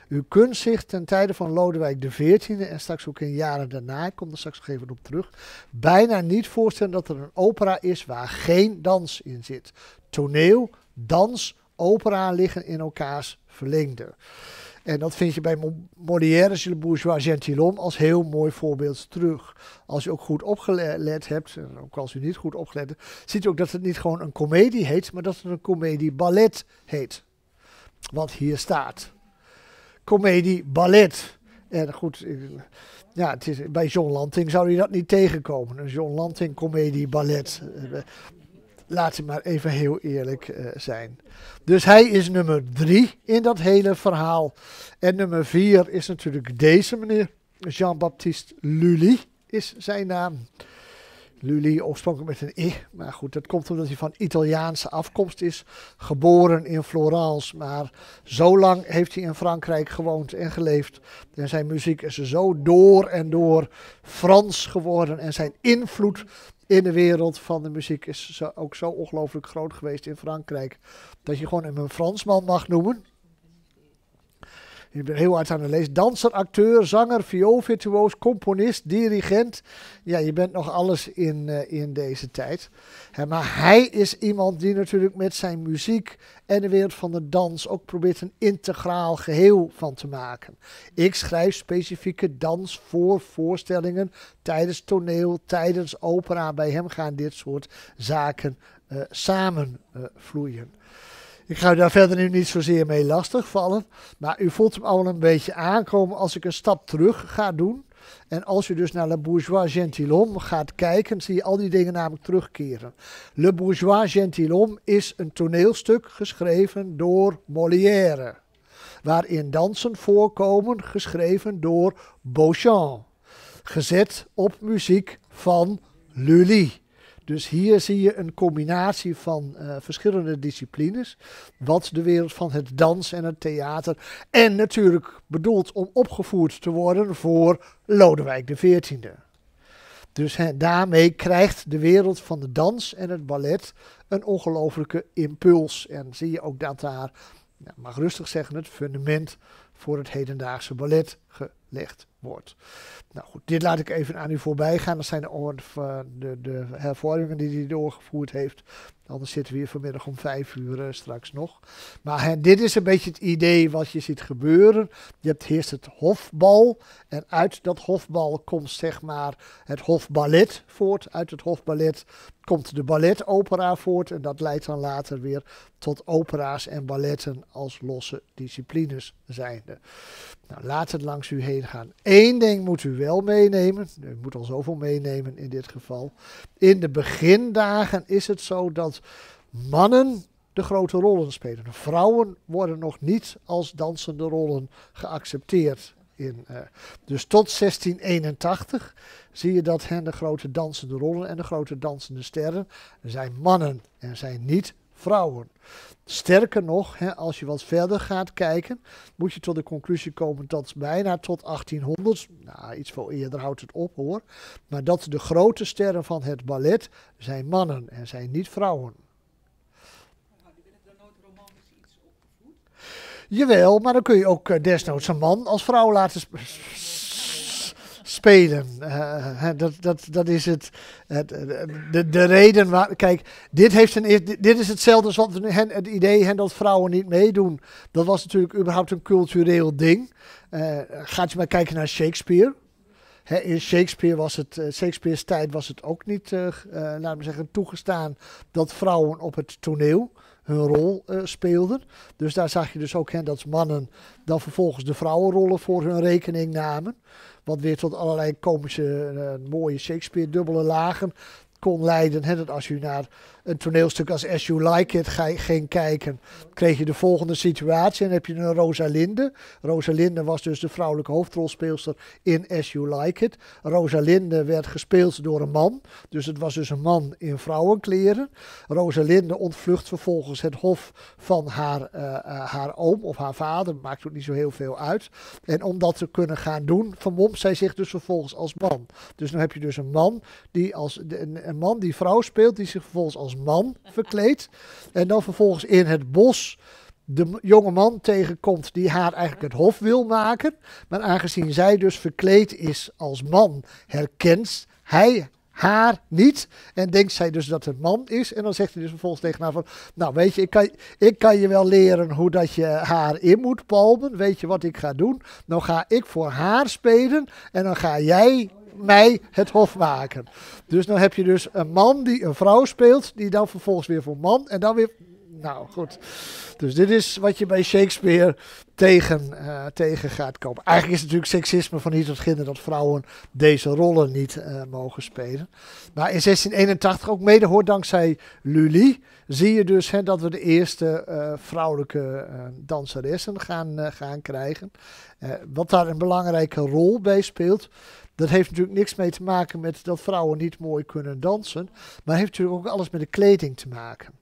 U kunt zich ten tijde van Lodewijk XIV en straks ook in jaren daarna, ik kom er straks nog even op terug, bijna niet voorstellen dat er een opera is waar geen dans in zit. Toneel, dans, opera liggen in elkaars verlengde. En dat vind je bij Molière's Le Bourgeois Gentilhomme als heel mooi voorbeeld terug. Als je ook goed opgelet hebt, en ook als u niet goed opgelet hebt, ziet u ook dat het niet gewoon een komedie heet, maar dat het een komedie ballet heet. Wat hier staat. Komedie ballet. En goed, eh, ja, het is, bij John Lanting zou je dat niet tegenkomen. Een John Lanting komedie ballet. Eh, Laat ze maar even heel eerlijk eh, zijn. Dus hij is nummer drie in dat hele verhaal. En nummer vier is natuurlijk deze meneer. Jean-Baptiste Lully is zijn naam. Lully, oorspronkelijk met een i. Maar goed, dat komt omdat hij van Italiaanse afkomst is. Geboren in Florence, maar zo lang heeft hij in Frankrijk gewoond en geleefd. En zijn muziek is zo door en door Frans geworden. En zijn invloed in de wereld van de muziek is ook zo ongelooflijk groot geweest in Frankrijk. Dat je gewoon hem een Fransman mag noemen. Je bent heel hard aan het lezen. Danser, acteur, zanger, vioolvirtuoos, componist, dirigent. Ja, je bent nog alles in, eh, in deze tijd. Hè, maar hij is iemand die natuurlijk met zijn muziek en de wereld van de dans ook probeert een integraal geheel van te maken. Ik schrijf specifieke dans voor voorstellingen tijdens toneel, tijdens opera. Bij hem gaan dit soort zaken uh, samen eh, vloeien. Ik ga u daar verder nu niet zozeer mee lastigvallen. Maar u voelt hem al een beetje aankomen als ik een stap terug ga doen. En als u dus naar Le Bourgeois Gentilhomme gaat kijken, zie je al die dingen namelijk terugkeren. Le Bourgeois Gentilhomme is een toneelstuk geschreven door Molière. Waarin dansen voorkomen, geschreven door Beauchamp. Gezet op muziek van Lully. Dus hier zie je een combinatie van eh, verschillende disciplines. Wat de wereld van het dans en het theater. En natuurlijk bedoeld om opgevoerd te worden voor Lodewijk XIV. Dus daarmee krijgt de wereld van de dans en het ballet een ongelofelijke impuls. En zie je ook dat daar, nou, mag rustig zeggen, het fundament voor het hedendaagse ballet gelegd nou goed, dit laat ik even aan u voorbij gaan. Dat zijn de, de, de hervormingen die hij doorgevoerd heeft. Anders zitten we hier vanmiddag om vijf uur eh, straks nog. Maar dit is een beetje het idee wat je ziet gebeuren. Je hebt eerst het hofbal. En uit dat hofbal komt zeg maar het hofballet voort. Uit het hofballet komt de balletopera voort. En dat leidt dan later weer tot opera's en balletten als losse disciplines zijnde. Nou, laat het langs u heen gaan. Eén ding moet u wel meenemen. U moet al zoveel meenemen in dit geval. In de begindagen is het zo dat mannen de grote rollen spelen. Vrouwen worden nog niet als dansende rollen geaccepteerd. In, eh, dus tot 1681 zie je dat hen de grote dansende rollen en de grote dansende sterren zijn mannen en zijn niet vrouwen. Sterker nog, hè, als je wat verder gaat kijken, moet je tot de conclusie komen dat bijna tot 1800, nou iets veel eerder houdt het op hoor, maar dat de grote sterren van het ballet zijn mannen en zijn niet vrouwen. Jawel, maar dan kun je ook eh, desnoods een man als vrouw laten spelen. Eh, dat, dat, dat is het, het, eh, de, de reden waar. Kijk, dit, heeft een, dit is hetzelfde als wat het idee hen dat vrouwen niet meedoen. Dat was natuurlijk überhaupt een cultureel ding. Eh, gaat je maar kijken naar Shakespeare. in Shakespeare was het, uh, Shakespeare's tijd was het ook niet, uh, uh, laten we zeggen, toegestaan dat vrouwen op het toneel hun rol eh, speelden. Dus daar zag je dus ook hè, dat mannen dan vervolgens de vrouwenrollen voor hun rekening namen. Wat weer tot allerlei komische, eh, mooie Shakespeare-dubbele lagen kon leiden. Hè, dat als u naar een toneelstuk als As You Like It ging kijken, kreeg je de volgende situatie en heb je een Rosalinde. Rosalinde was dus de vrouwelijke hoofdrolspeelster in As You Like It. Rosalinde werd gespeeld door een man, dus het was dus een man in vrouwenkleren. Rosalinde ontvlucht vervolgens het hof van haar, eh, eh, haar oom of haar vader, maakt ook niet zo heel veel uit. En om dat te kunnen gaan doen, vermomt zij zich dus vervolgens als man. Dus dan heb je dus een man die als een, een man die vrouw speelt, die zich vervolgens als man verkleed. En dan vervolgens in het bos de jonge man tegenkomt die haar eigenlijk het hof wil maken. Maar aangezien zij dus verkleed is als man, herkent hij haar niet. En denkt zij dus dat het man is. En dan zegt hij dus vervolgens tegen haar van... Nou weet je, ik kan, ik kan je wel leren hoe dat je haar in moet palmen. Weet je wat ik ga doen? Dan nou ga ik voor haar spelen. En dan ga jij mij het hof maken. Dus dan heb je dus een man die een vrouw speelt, die dan vervolgens weer voor man en dan weer nou goed. Dus dit is wat je bij Shakespeare tegen, eh, tegen gaat komen. Eigenlijk is het natuurlijk seksisme van hier tot ginder dat vrouwen deze rollen niet eh, mogen spelen. Maar in 1681, ook mede hoort dankzij Lully, zie je dus hè, dat we de eerste eh, vrouwelijke danseressen gaan, gaan krijgen. wat daar een belangrijke rol bij speelt. Dat heeft natuurlijk niks mee te maken met dat vrouwen niet mooi kunnen dansen. Maar heeft natuurlijk ook alles met de kleding te maken.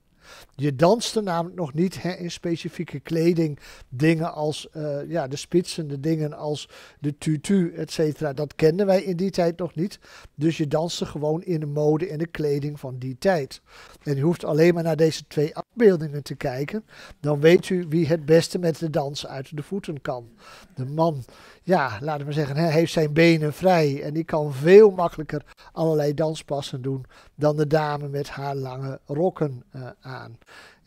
Je danste namelijk nog niet hè, in specifieke kleding. Dingen als eh, ja, de de dingen als de tutu, et cetera. Dat kenden wij in die tijd nog niet. Dus je danste gewoon in de mode en de kleding van die tijd. En je hoeft alleen maar naar deze twee te kijken, dan weet u wie het beste met de dans uit de voeten kan. De man, ja, laten we zeggen, hij heeft zijn benen vrij en die kan veel makkelijker allerlei danspassen doen dan de dame met haar lange rokken eh, aan.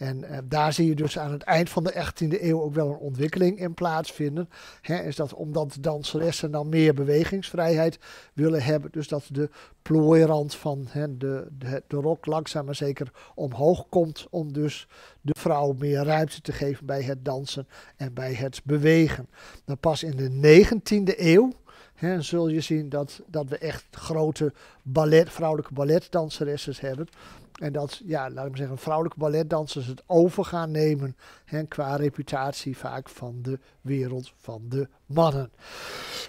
En eh, daar zie je dus aan het eind van de 18e eeuw ook wel een ontwikkeling in plaatsvinden. Hè, is dat omdat danseressen dan meer bewegingsvrijheid willen hebben. Dus dat de plooirand van hè, de, de, de rok langzaam maar zeker omhoog komt. Om dus de vrouw meer ruimte te geven bij het dansen en bij het bewegen. Dan pas in de 19e eeuw hè, zul je zien dat, dat we echt grote ballet, vrouwelijke balletdanseressen hebben. En dat, ja, laat ik maar zeggen, vrouwelijke balletdansers het over gaan nemen. Hè, qua reputatie vaak van de wereld van de mannen.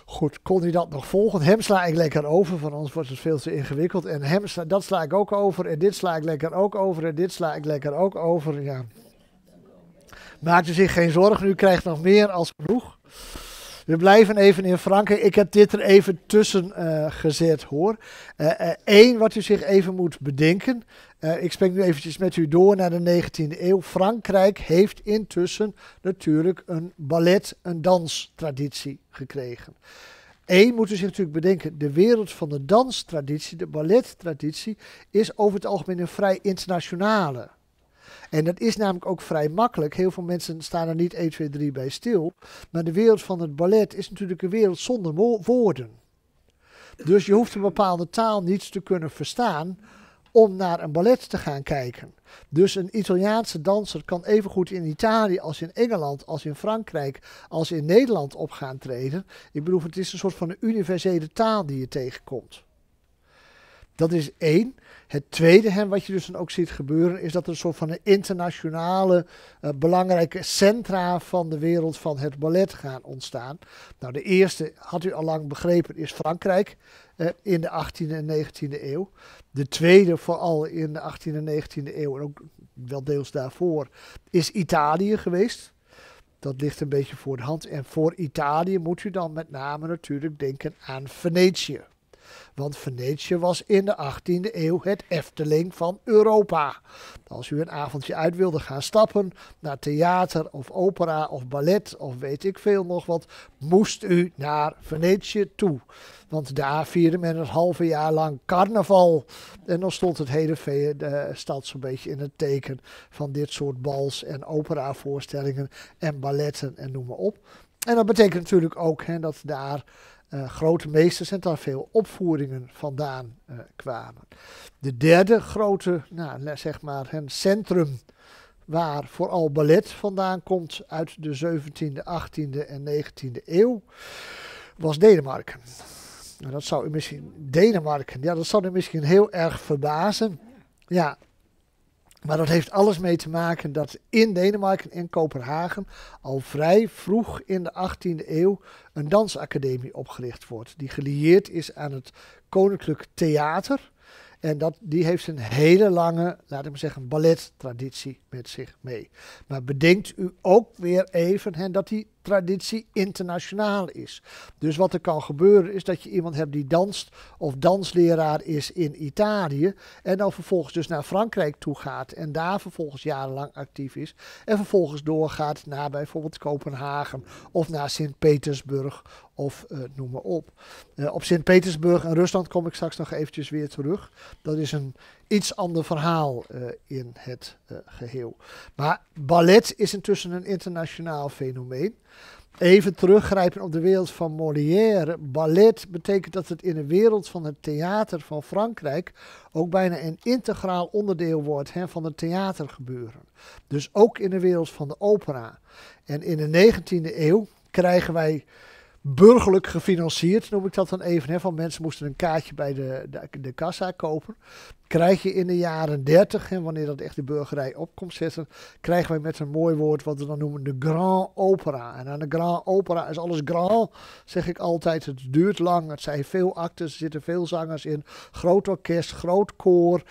Goed, kon hij dat nog volgen? Hem sla ik lekker over, van anders wordt het veel te ingewikkeld. En hem dat sla ik ook over. En dit sla ik lekker ook over. En dit sla ik lekker ook over. Ja. Maakt u zich geen zorgen, u krijgt nog meer als genoeg. We blijven even in Frankrijk. Ik heb dit er even tussen eh, gezet hoor. Eén eh, eh, wat u zich even moet bedenken. ik spreek nu eventjes met u door naar de 19e eeuw. Frankrijk heeft intussen natuurlijk een ballet, een danstraditie gekregen. Eén moet u zich natuurlijk bedenken, de wereld van de danstraditie, de ballettraditie, is over het algemeen een vrij internationale en dat is namelijk ook vrij makkelijk. Heel veel mensen staan er niet 1, 2, 3 bij stil. Maar de wereld van het ballet is natuurlijk een wereld zonder woorden. Dus je hoeft een bepaalde taal niet te kunnen verstaan om naar een ballet te gaan kijken. Dus een Italiaanse danser kan evengoed in Italië als in Engeland, als in Frankrijk, als in Nederland op gaan treden. Ik bedoel, het is een soort van een universele taal die je tegenkomt. Dat is één. Het tweede, hè, wat je dus dan ook ziet gebeuren, is dat er een soort van een internationale eh, belangrijke centra van de wereld van het ballet gaan ontstaan. Nou, de eerste, had u al lang begrepen, is Frankrijk eh, in de 18e en 19e eeuw. De tweede, vooral in de 18e en 19e eeuw, en ook wel deels daarvoor, is Italië geweest. Dat ligt een beetje voor de hand. En voor Italië moet u dan met name natuurlijk denken aan Venetië. Want Venetië was in de 18e eeuw het Efteling van Europa. Als u een avondje uit wilde gaan stappen naar theater of opera of ballet of weet ik veel nog wat, moest u naar Venetië toe. Want daar vierde men een halve jaar lang carnaval. En dan stond het hele de stad zo'n beetje in het teken van dit soort bals en operavoorstellingen en balletten en noem maar op. En dat betekent natuurlijk ook hè, dat daar eh, grote meesters en daar veel opvoeringen vandaan eh, kwamen. De derde grote, nou, zeg maar, een centrum waar vooral ballet vandaan komt uit de 17e, 18e en 19e eeuw, was Denemarken. Nou, dat zou u misschien, Denemarken, ja, dat zou u misschien heel erg verbazen. Ja, maar dat heeft alles mee te maken dat in Denemarken en Kopenhagen al vrij vroeg in de 18e eeuw een dansacademie opgericht wordt. Die gelieerd is aan het Koninklijk Theater. En dat, die heeft een hele lange, laat ik maar zeggen, ballettraditie met zich mee. Maar bedenkt u ook weer even hè, dat die traditie internationaal is. Dus wat er kan gebeuren is dat je iemand hebt die danst of dansleraar is in Italië en dan vervolgens dus naar Frankrijk toe gaat en daar vervolgens jarenlang actief is en vervolgens doorgaat naar bijvoorbeeld Kopenhagen of naar Sint-Petersburg of eh, noem maar op. Eh, op Sint-Petersburg en Rusland kom ik straks nog eventjes weer terug. Dat is een iets ander verhaal eh, in het eh, geheel. Maar ballet is intussen een internationaal fenomeen. Even teruggrijpen op de wereld van Molière. Ballet betekent dat het in de wereld van het theater van Frankrijk ook bijna een integraal onderdeel wordt hè, van het theatergebeuren. Dus ook in de wereld van de opera. En in de 19e eeuw krijgen wij burgerlijk gefinancierd, noem ik dat dan even. Hè, van mensen moesten een kaartje bij de, de, de kassa kopen krijg je in de jaren 30, en wanneer dat echt de burgerij opkomt komt zetten, krijgen wij met zo'n mooi woord wat we dan noemen de Grand Opera. En aan de Grand Opera is alles grand, zeg ik altijd. Het duurt lang, het zijn veel actes, er zitten veel zangers in, groot orkest, groot koor,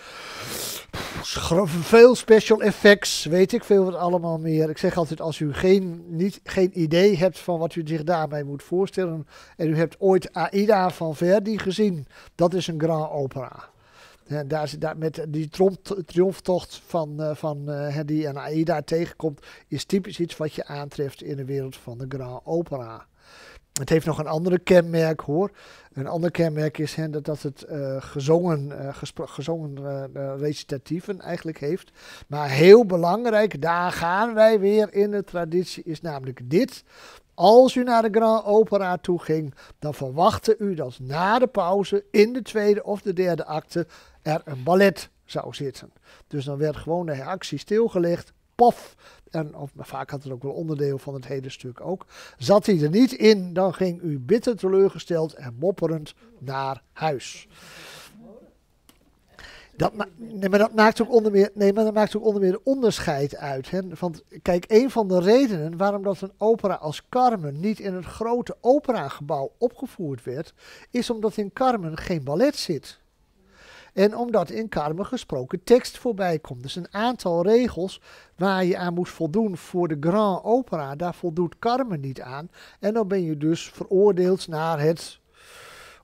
veel special effects, weet ik veel wat allemaal meer. Ik zeg altijd, als u geen, niet, geen idee hebt van wat u zich daarbij moet voorstellen, en u hebt ooit Aida van Verdi gezien, dat is een Grand Opera daar, met die triomftocht van, eh, van uh, die en Aida tegenkomt, is typisch iets wat je aantreft in de wereld van de Grand Opera. Het heeft nog een andere kenmerk hoor. Een ander kenmerk is hè, dat, dat het eh, gezongen, gezongen recitatieven eigenlijk heeft. Maar heel belangrijk, daar gaan wij weer in de traditie, is namelijk dit. Als u naar de Grand Opera toe ging, dan verwachtte u dat na de pauze in de tweede of de derde acte er een ballet zou zitten. Dus dan werd gewoon de actie stilgelegd, pof. En of, vaak had het ook wel onderdeel van het hele stuk ook. Zat hij er niet in, dan ging u bitter teleurgesteld en mopperend naar huis. Dat nee, maar dat maakt ook onder meer, nee, maar dat maakt ook onder meer de onderscheid uit. Hè? Want kijk, een van de redenen waarom dat een opera als Carmen niet in het grote operagebouw opgevoerd werd, is omdat in Carmen geen ballet zit. En omdat in Carmen gesproken tekst voorbij komt. Dus een aantal regels waar je aan moet voldoen voor de Grand Opera, daar voldoet Carmen niet aan. En dan ben je dus veroordeeld naar het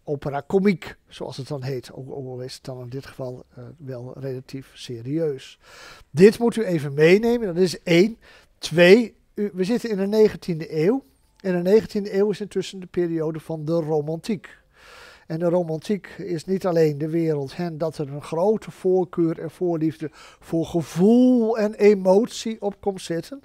opera komiek, zoals het dan heet. Ook al is het dan in dit geval eh, wel relatief serieus. Dit moet u even meenemen, dat is één. Twee, we zitten in de 19e eeuw. En de 19e eeuw is intussen de periode van de romantiek. En de romantiek is niet alleen de wereld hen dat er een grote voorkeur en voorliefde voor gevoel en emotie op komt zitten.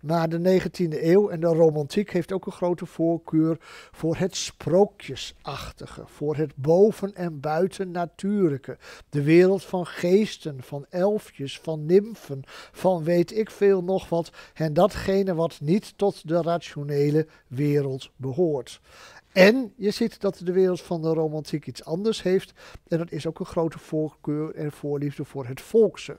Maar de 19e eeuw en de romantiek heeft ook een grote voorkeur voor het sprookjesachtige, voor het boven- en buitennatuurlijke. De wereld van geesten, van elfjes, van nimfen, van weet ik veel nog wat. En datgene wat niet tot de rationele wereld behoort. En je ziet dat de wereld van de romantiek iets anders heeft. En dat is ook een grote voorkeur en voorliefde voor het volkse.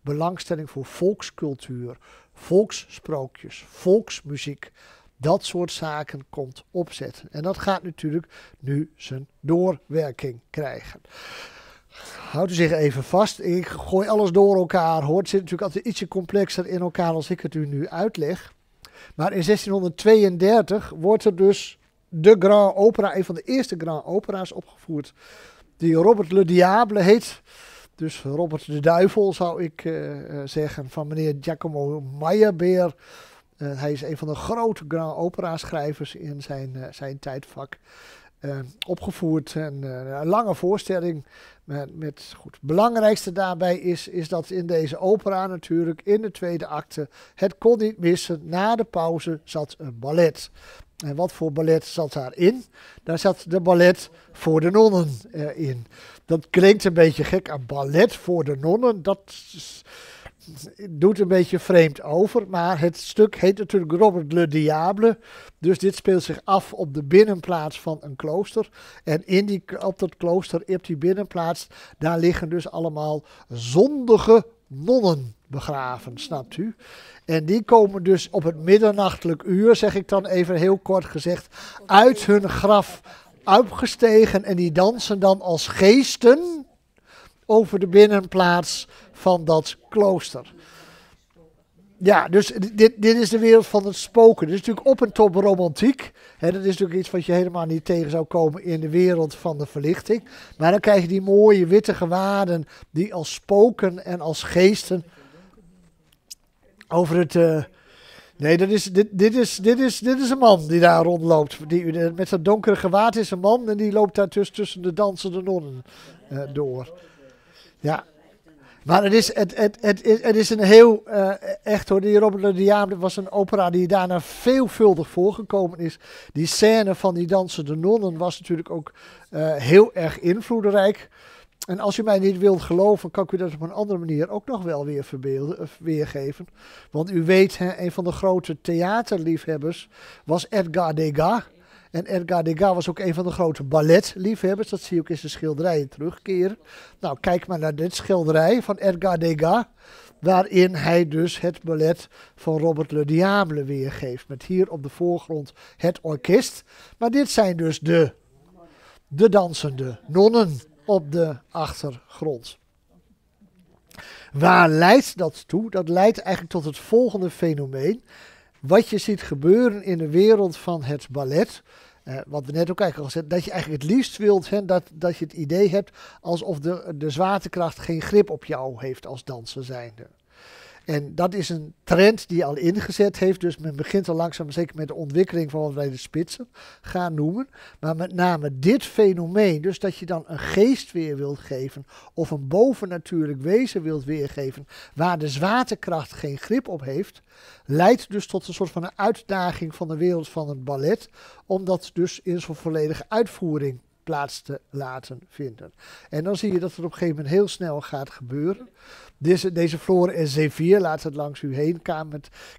Belangstelling voor volkscultuur, volkssprookjes, volksmuziek. Dat soort zaken komt opzetten. En dat gaat natuurlijk nu zijn doorwerking krijgen. Houd u zich even vast. Ik gooi alles door elkaar hoor. Het zit natuurlijk altijd ietsje complexer in elkaar als ik het u nu uitleg. Maar in 1632 wordt er dus de Grand Opera, een van de eerste Grand Opera's opgevoerd, die Robert Le Diable heet. Dus Robert de Duivel zou ik eh, eh, zeggen, van meneer Giacomo Meyerbeer. Eh, hij is een van de grote Grand Opera schrijvers in zijn, zijn tijdvak. opgevoerd en een lange voorstelling. Met, met, goed, het belangrijkste daarbij is, is dat in deze opera natuurlijk, in de tweede acte, het kon niet missen. Na de pauze zat een ballet. En wat voor ballet zat daarin? Daar zat de ballet voor de nonnen eh, in. Dat klinkt een beetje gek. Een ballet voor de nonnen, dat doet een beetje vreemd over. Maar het stuk heet natuurlijk Robert le Diable. Dus dit speelt zich af op de binnenplaats van een klooster. En in die, op dat klooster, op die binnenplaats, daar liggen dus allemaal zondige nonnen begraven, snapt u? En die komen dus op het middernachtelijk uur, zeg ik dan even heel kort gezegd, uit hun graf opgestegen en die dansen dan als geesten over de binnenplaats van dat klooster ja, dus dit, dit is de wereld van het spoken. Dit is natuurlijk op en top romantiek. dat is natuurlijk iets wat je helemaal niet tegen zou komen in de wereld van de verlichting. Maar dan krijg je die mooie witte gewaden die als spoken en als geesten over het... Eh, nee, dat is, dit, dit, is, dit, is, dit is een man die daar rondloopt. Die, met dat donkere gewaad is een man en die loopt daar tussen, tussen de dansende nonnen eh, door. Ja, maar het is, het, het, het, is, het is een heel, uh, echt hoor, die Robert de Diable was een opera die daarna nou veelvuldig voorgekomen is. Die scène van die de nonnen was natuurlijk ook eh, heel erg invloedrijk. En als u mij niet wilt geloven, kan ik u dat op een andere manier ook nog wel weer verbeelden, eh, weergeven. Want u weet, hè, een van de grote theaterliefhebbers was Edgar Degas. En Edgar Degas was ook een van de grote balletliefhebbers. Dat zie je ook in zijn schilderijen terugkeren. Nou, kijk maar naar dit schilderij van Edgar Degas. Waarin hij dus het ballet van Robert Le Diable weergeeft. Met hier op de voorgrond het orkest. Maar dit zijn dus de, de dansende nonnen op de achtergrond. Waar leidt dat toe? Dat leidt eigenlijk tot het volgende fenomeen wat je ziet gebeuren in de wereld van het ballet. Eh, wat we net ook eigenlijk al gezegd, dat je eigenlijk het liefst wilt hè, dat, dat je het idee hebt alsof de, de zwaartekracht geen grip op jou heeft als danser zijnde. En dat is een trend die al ingezet heeft. Dus men begint al langzaam zeker met de ontwikkeling van wat wij de spitsen gaan noemen. Maar met name dit fenomeen, dus dat je dan een geest weer wilt geven of een bovennatuurlijk wezen wilt weergeven waar de zwaartekracht geen grip op heeft, leidt dus tot een soort van een uitdaging van de wereld van het ballet omdat dus in zo'n volledige uitvoering plaats te laten vinden. En dan zie je dat het op een gegeven moment heel snel gaat gebeuren. Deze, deze Floor S4 laat het langs u heen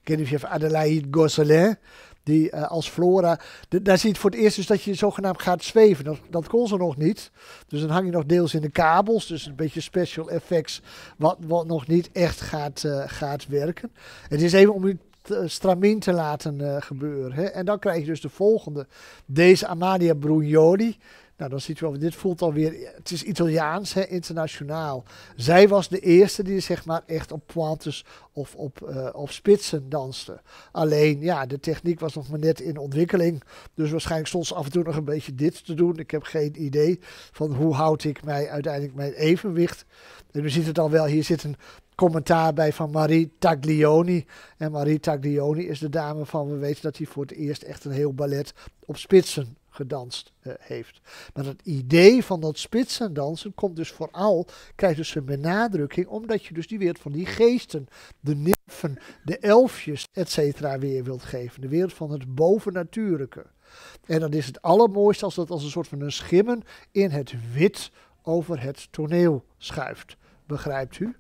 je van Adelaide Gosselin. Die eh, als Flora. daar zie je voor het eerst dus dat je zogenaamd gaat zweven. Dat, dat, kon ze nog niet. Dus dan hang je nog deels in de kabels. Dus een beetje special effects. Wat, wat nog niet echt gaat, eh, gaat werken. Het is even om u eh, stramien te laten gebeuren. Hè. En dan krijg je dus de volgende. Deze Amalia Brugnoli. Nou, dan ziet u wel, dit voelt alweer, het is Italiaans, hè, internationaal. Zij was de eerste die zeg maar echt op pointes of eh, op, spitsen danste. Alleen, ja, de techniek was nog maar net in ontwikkeling. Dus waarschijnlijk stond ze af en toe nog een beetje dit te doen. Ik heb geen idee van hoe houd ik mij uiteindelijk mijn evenwicht. En u ziet het al wel, hier zit een commentaar bij van Marie Taglioni. En Marie Taglioni is de dame van, we weten dat hij voor het eerst echt een heel ballet op spitsen gedanst eh, heeft. Maar het idee van dat spitsen dansen komt dus vooral, krijgt dus een benadrukking, omdat je dus die wereld van die geesten, de nimfen, de elfjes, etc. weer wilt geven. De wereld van het bovennatuurlijke. En dan is het allermooiste als dat als een soort van een schimmen in het wit over het toneel schuift. Begrijpt u?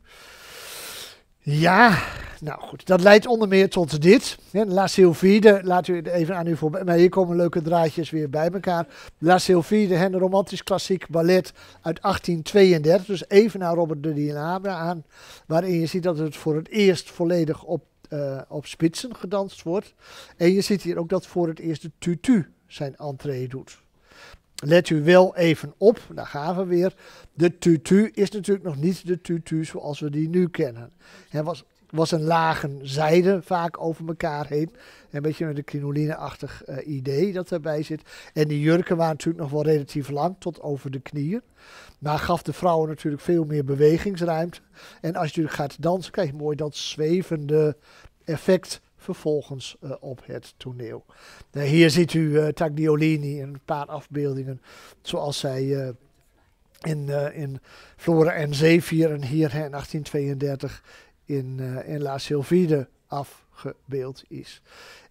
Ja, nou goed, dat leidt onder meer tot dit. La Sylvide, laat u even aan u voorbij. Maar hier komen leuke draadjes weer bij elkaar. La Sylvide, een romantisch klassiek ballet uit 1832. Dus even naar Robert de Dianabra aan. Waarin je ziet dat het voor het eerst volledig op, eh, op spitsen gedanst wordt. En je ziet hier ook dat voor het eerst de tutu zijn entree doet. Let u wel even op, daar gaan we weer. De tutu is natuurlijk nog niet de tutu zoals we die nu kennen. Het was, was een lage zijde vaak over elkaar heen. Een beetje met een crinoline-achtig eh, idee dat erbij zit. En die jurken waren natuurlijk nog wel relatief lang, tot over de knieën. Maar gaf de vrouwen natuurlijk veel meer bewegingsruimte. En als je natuurlijk gaat dansen, krijg je mooi dat zwevende effect vervolgens eh, op het toneel. Nou, hier ziet u uh, Tagliolini een paar afbeeldingen zoals zij eh, in, in Flora en Zeevier en hier in 1832 in, in La Silvide af gebeeld is.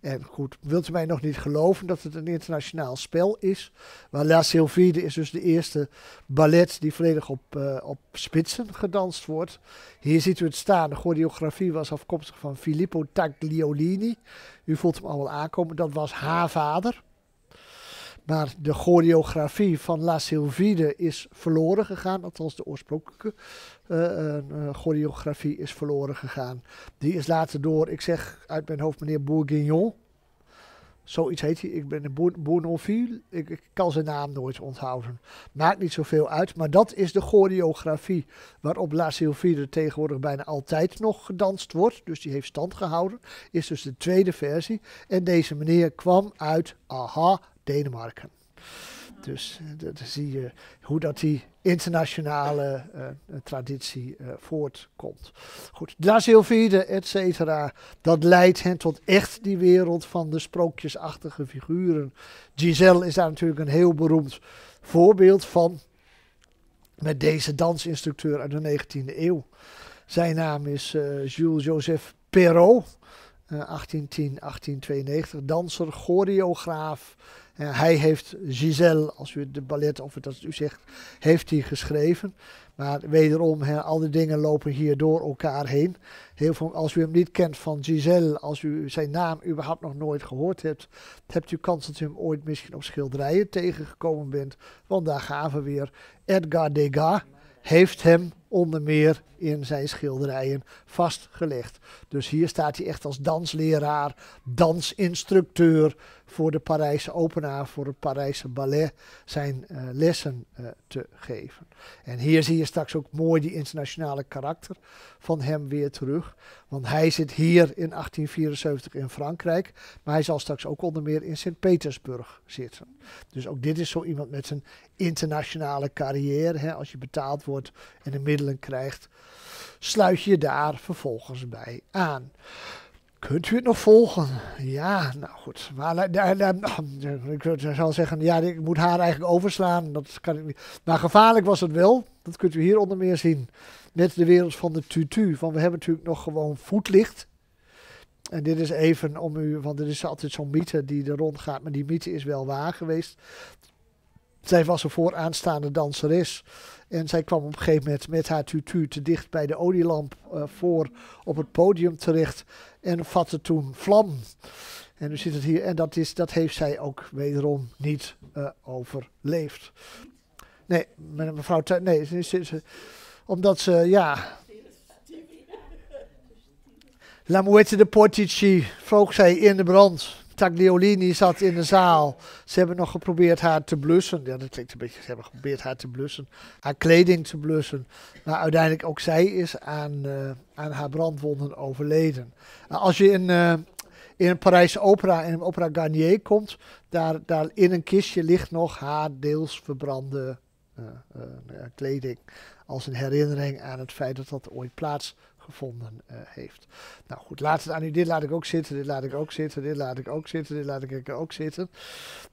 En goed, wilt u mij nog niet geloven dat het een internationaal spel is? Maar La Sylvide is dus de eerste ballet die volledig op, eh, op spitsen gedanst wordt. Hier ziet u het staan. De choreografie was afkomstig van Filippo Tagliolini. U voelt hem al wel aankomen. Dat was haar vader. Maar de choreografie van La Sylvide is verloren gegaan. Althans, de oorspronkelijke eh, eh, choreografie is verloren gegaan. Die is later door, ik zeg uit mijn hoofd, meneer Bourguignon. Zoiets heet hij. Ik ben een Bournonville. Ik, ik kan zijn naam nooit onthouden. Maakt niet zoveel uit. Maar dat is de choreografie waarop La Sylvide tegenwoordig bijna altijd nog gedanst wordt. Dus die heeft stand gehouden. Is dus de tweede versie. En deze meneer kwam uit, aha, Denemarken. Dus eh, dan zie je hoe dat die internationale eh, traditie eh, voortkomt. Goed, Da et cetera, dat leidt hen tot echt die wereld van de sprookjesachtige figuren. Giselle is daar natuurlijk een heel beroemd voorbeeld van. Met deze dansinstructeur uit de 19e eeuw. Zijn naam is Jules-Joseph Perrault. 1810-1892, danser, choreograaf, eh, hij heeft Giselle, als u de ballet of het als u zegt, heeft hij geschreven. Maar wederom, al die dingen lopen hier door elkaar heen. Heel veel, als u hem niet kent van Giselle, als u zijn naam überhaupt nog nooit gehoord hebt, hebt u kans dat u hem ooit misschien op schilderijen tegengekomen bent. Want daar gaven we weer. Edgar Degas heeft hem onder meer in zijn schilderijen vastgelegd. Dus hier staat hij echt als dansleraar, dansinstructeur, voor de Parijse opera, voor het Parijse ballet zijn eh, lessen eh, te geven. En hier zie je straks ook mooi die internationale karakter van hem weer terug. Want hij zit hier in 1874 in Frankrijk, maar hij zal straks ook onder meer in Sint-Petersburg zitten. Dus ook dit is zo iemand met zijn internationale carrière. Hè, als je betaald wordt en de middelen krijgt, sluit je daar vervolgens bij aan. Kunt u het nog volgen? Ja, nou goed. Maar nou, ik zal zeggen, ja, ik moet haar eigenlijk overslaan. Dat kan ik Maar nou, gevaarlijk was het wel. Dat kunt u hier onder meer zien. Net de wereld van de tutu. Want we hebben natuurlijk nog gewoon voetlicht. En dit is even om u, want er is altijd zo'n mythe die er rondgaat. Maar die mythe is wel waar geweest. Zij was een vooraanstaande danseres. En zij kwam op een gegeven moment met haar tutu te dicht bij de olielamp eh, voor op het podium terecht. En vatte toen vlam. En, nu zit het hier, en dat, is, dat heeft zij ook wederom niet eh, overleefd. Nee, mevrouw. Nee, omdat ze, ja. La muette de Portici vroeg zij in de brand. Tagliolini zat in de zaal. Ze hebben nog geprobeerd haar te blussen. Ja, dat klinkt een beetje. Ze hebben geprobeerd haar te blussen. Haar kleding te blussen. Maar uiteindelijk ook zij is aan, eh, aan haar brandwonden overleden. Nou, als je in, eh, in een Parijse opera, in een opera Garnier komt, daar, daar in een kistje ligt nog haar deels verbrande eh, kleding. Als een herinnering aan het feit dat dat ooit plaats gevonden eh, heeft. Nou goed, laat het aan u. Dit laat ik ook zitten, dit laat ik ook zitten, dit laat ik ook zitten, dit laat ik ook zitten.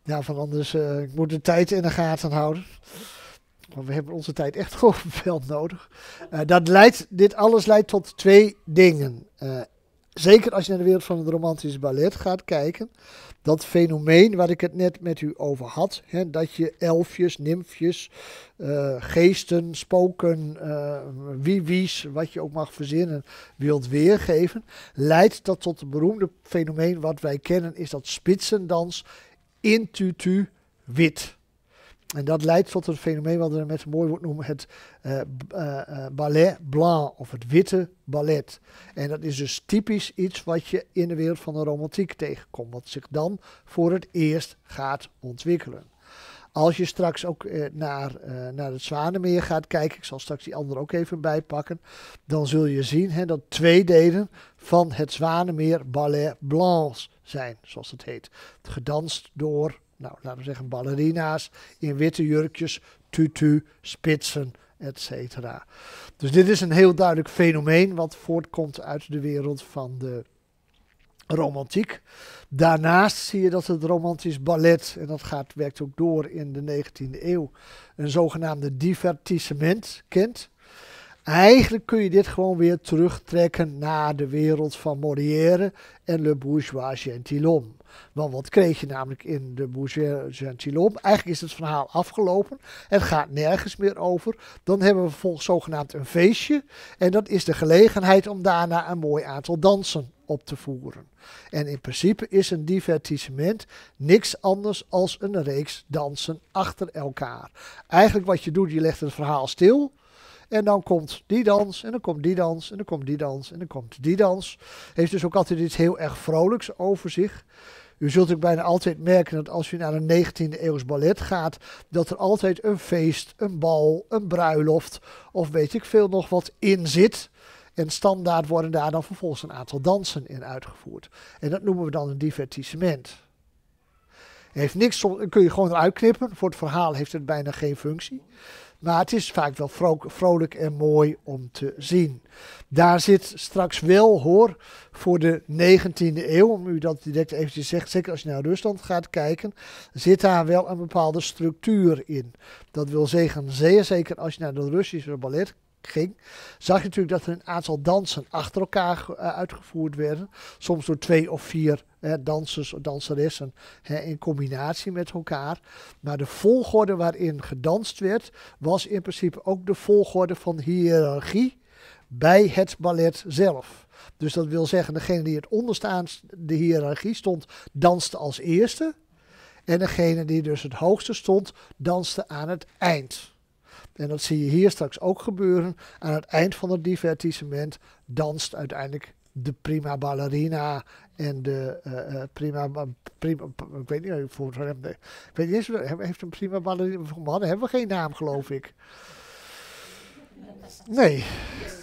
Ja, van anders, uh, ik moet de tijd in de gaten houden. Want we hebben onze tijd echt gewoon veel nodig. Eh, dat leidt, dit alles leidt tot twee dingen. zeker als je naar de wereld van het romantische ballet gaat kijken dat fenomeen waar ik het net met u over had. Hè, dat je elfjes, nimfjes, eh, geesten, spoken, eh, wie wie's, wat je ook mag verzinnen, wilt weergeven. Leidt dat tot het beroemde fenomeen wat wij kennen, is dat spitsendans tutu wit. En dat leidt tot het fenomeen wat er met een mooi woord noemen het eh, eh, eh, ballet blanc of het witte ballet. En dat is dus typisch iets wat je in de wereld van de romantiek tegenkomt, wat zich dan voor het eerst gaat ontwikkelen. Als je straks ook naar, naar het Zwanenmeer gaat kijken, ik zal straks die andere ook even bijpakken, dan zul je zien hè, dat twee delen van het Zwanenmeer ballet blanc zijn, zoals het heet. Gedanst door nou, laten we zeggen, ballerina's in witte jurkjes, tutu, spitsen, etc. Dus dit is een heel duidelijk fenomeen wat voortkomt uit de wereld van de romantiek. Daarnaast zie je dat het romantisch ballet, en dat gaat, werkt ook door in de 19e eeuw, een zogenaamde divertissement kent. Eigenlijk kun je dit gewoon weer terugtrekken naar de wereld van Molière en Le Bourgeois Gentilhomme. Want wat kreeg je namelijk in de Bourget Gentilhomme? Eigenlijk is het verhaal afgelopen. Het gaat nergens meer over. Dan hebben we vervolgens zogenaamd een feestje. En dat is de gelegenheid om daarna een mooi aantal dansen op te voeren. En in principe is een divertissement niks anders als een reeks dansen achter elkaar. Eigenlijk wat je doet, je legt het verhaal stil. En dan komt die dans, en dan komt die dans, en dan komt die dans, en dan komt die dans. Heeft dus ook altijd iets heel erg vrolijks over zich. U zult ook bijna altijd merken dat als u naar een 19e eeuws ballet gaat, dat er altijd een feest, een bal, een bruiloft of weet ik veel nog wat in zit. En standaard worden daar dan vervolgens een aantal dansen in uitgevoerd. En dat noemen we dan een divertissement. Heeft niks, kun je gewoon eruit knippen. Voor het verhaal heeft het bijna geen functie. Maar het is vaak wel vrolijk en mooi om te zien. Daar zit straks wel, hoor, voor de 19e eeuw, om u dat direct eventjes zegt, zeker als je naar Rusland gaat kijken, zit daar wel een bepaalde structuur in. Dat wil zeggen, zeer zeker als je naar de Russische ballet ging, zag je natuurlijk dat er een aantal dansen achter elkaar eh, uitgevoerd werden. Soms door twee of vier dansers of danseressen in combinatie met elkaar. Maar de volgorde waarin gedanst werd, was in principe ook de volgorde van hiërarchie bij het ballet zelf. Dus dat wil zeggen, degene die het onderstaan de hiërarchie stond, danste als eerste. En degene die dus het hoogste stond, danste aan het eind. En dat zie je hier straks ook gebeuren. Aan het eind van het divertissement danst uiteindelijk de prima ballerina en de eh, eh, prima, prima, ik weet niet, voor, ik weet niet eens, heeft een prima ballerina, voor mannen hebben we geen naam geloof ik. Nee,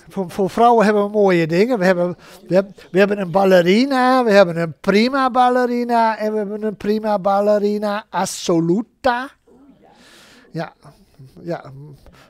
voor, voor vrouwen hebben we mooie dingen. We hebben, we, hebben, we hebben een ballerina, we hebben een prima ballerina en we hebben een prima ballerina assoluta. Ja, ja,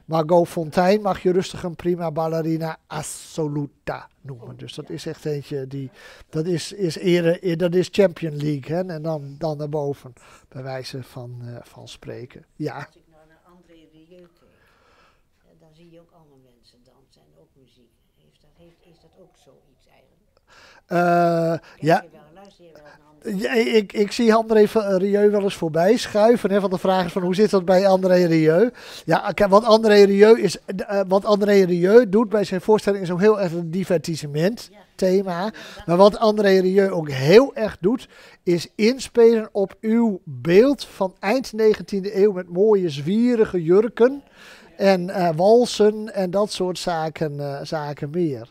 Margot Fontaine mag je rustig een prima ballerina assoluta noemen. Oh, dus dat is echt eentje die, dat is, is, ere, eh, dat is Champion League. Hè? En dan, dan naar boven, bij wijze van, uh, van spreken. Ja. Als ik nou naar André Rieu kijk, dan zie je ook andere mensen dansen en ook muziek. Heeft dat, heeft, is dat ook zoiets eigenlijk? Uh, ja. luister je wel naar ja, ik, ik zie André eh, Rieu wel eens voorbij schuiven. Hè, van de vraag is van hoe zit dat bij André Rieu? Ja, eh, wat André Rieu, is, eh, wat André Rieu doet bij zijn voorstelling is ook heel erg een divertissement thema. Maar wat André Rieu ook heel erg doet, is inspelen op uw beeld van eind 19e eeuw met mooie zwierige jurken en walsen en dat soort zaken, uh, zaken meer.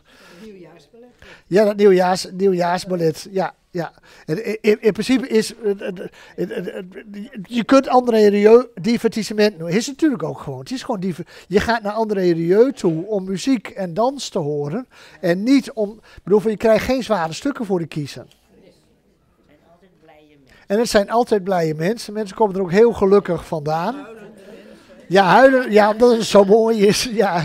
Ja, dat nieuwjaars, nieuwjaarsballet. Ja, ja. in, in principe is. Eh, eh, eh, je kunt andere Rieu divertissement noemen. Is natuurlijk ook gewoon. Het is gewoon diver, je gaat naar andere Rieu toe om muziek en dans te horen. En niet om. bedoel, je krijgt geen zware stukken voor de kiezen En het zijn altijd blije mensen. Mensen komen er ook heel gelukkig vandaan. Ja, huilen, ja, omdat het zo mooi is. Ja.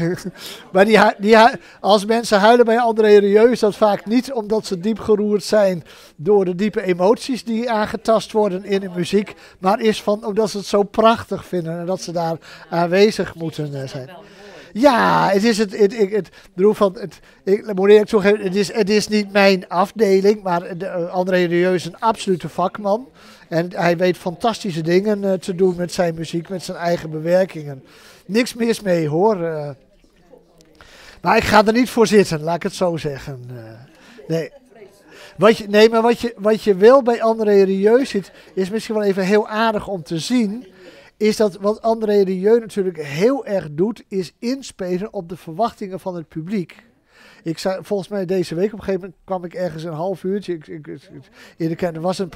Maar die, die, als mensen huilen bij André Rieu is dat vaak niet omdat ze diep geroerd zijn door de diepe emoties die aangetast worden in de muziek. Maar is van, omdat ze het zo prachtig vinden en dat ze daar aanwezig moeten eh, zijn. Ja, het is het. het, het bedoel van. Het, ik moet het is, het is niet mijn afdeling. Maar eh, André Rieu is een absolute vakman. En hij weet fantastische dingen eh, te doen met zijn muziek, met zijn eigen bewerkingen. Niks mis mee hoor. Eh. Maar ik ga er niet voor zitten, laat ik het zo zeggen. nee. Wat je, nee, maar wat je, wat je wel bij André Rieu ziet, is misschien wel even heel aardig om te zien is dat wat André Rieu natuurlijk heel erg doet, is inspelen op de verwachtingen van het publiek. Ik zei, volgens mij deze week op een gegeven moment kwam ik ergens een half uurtje ik, ik, Er was een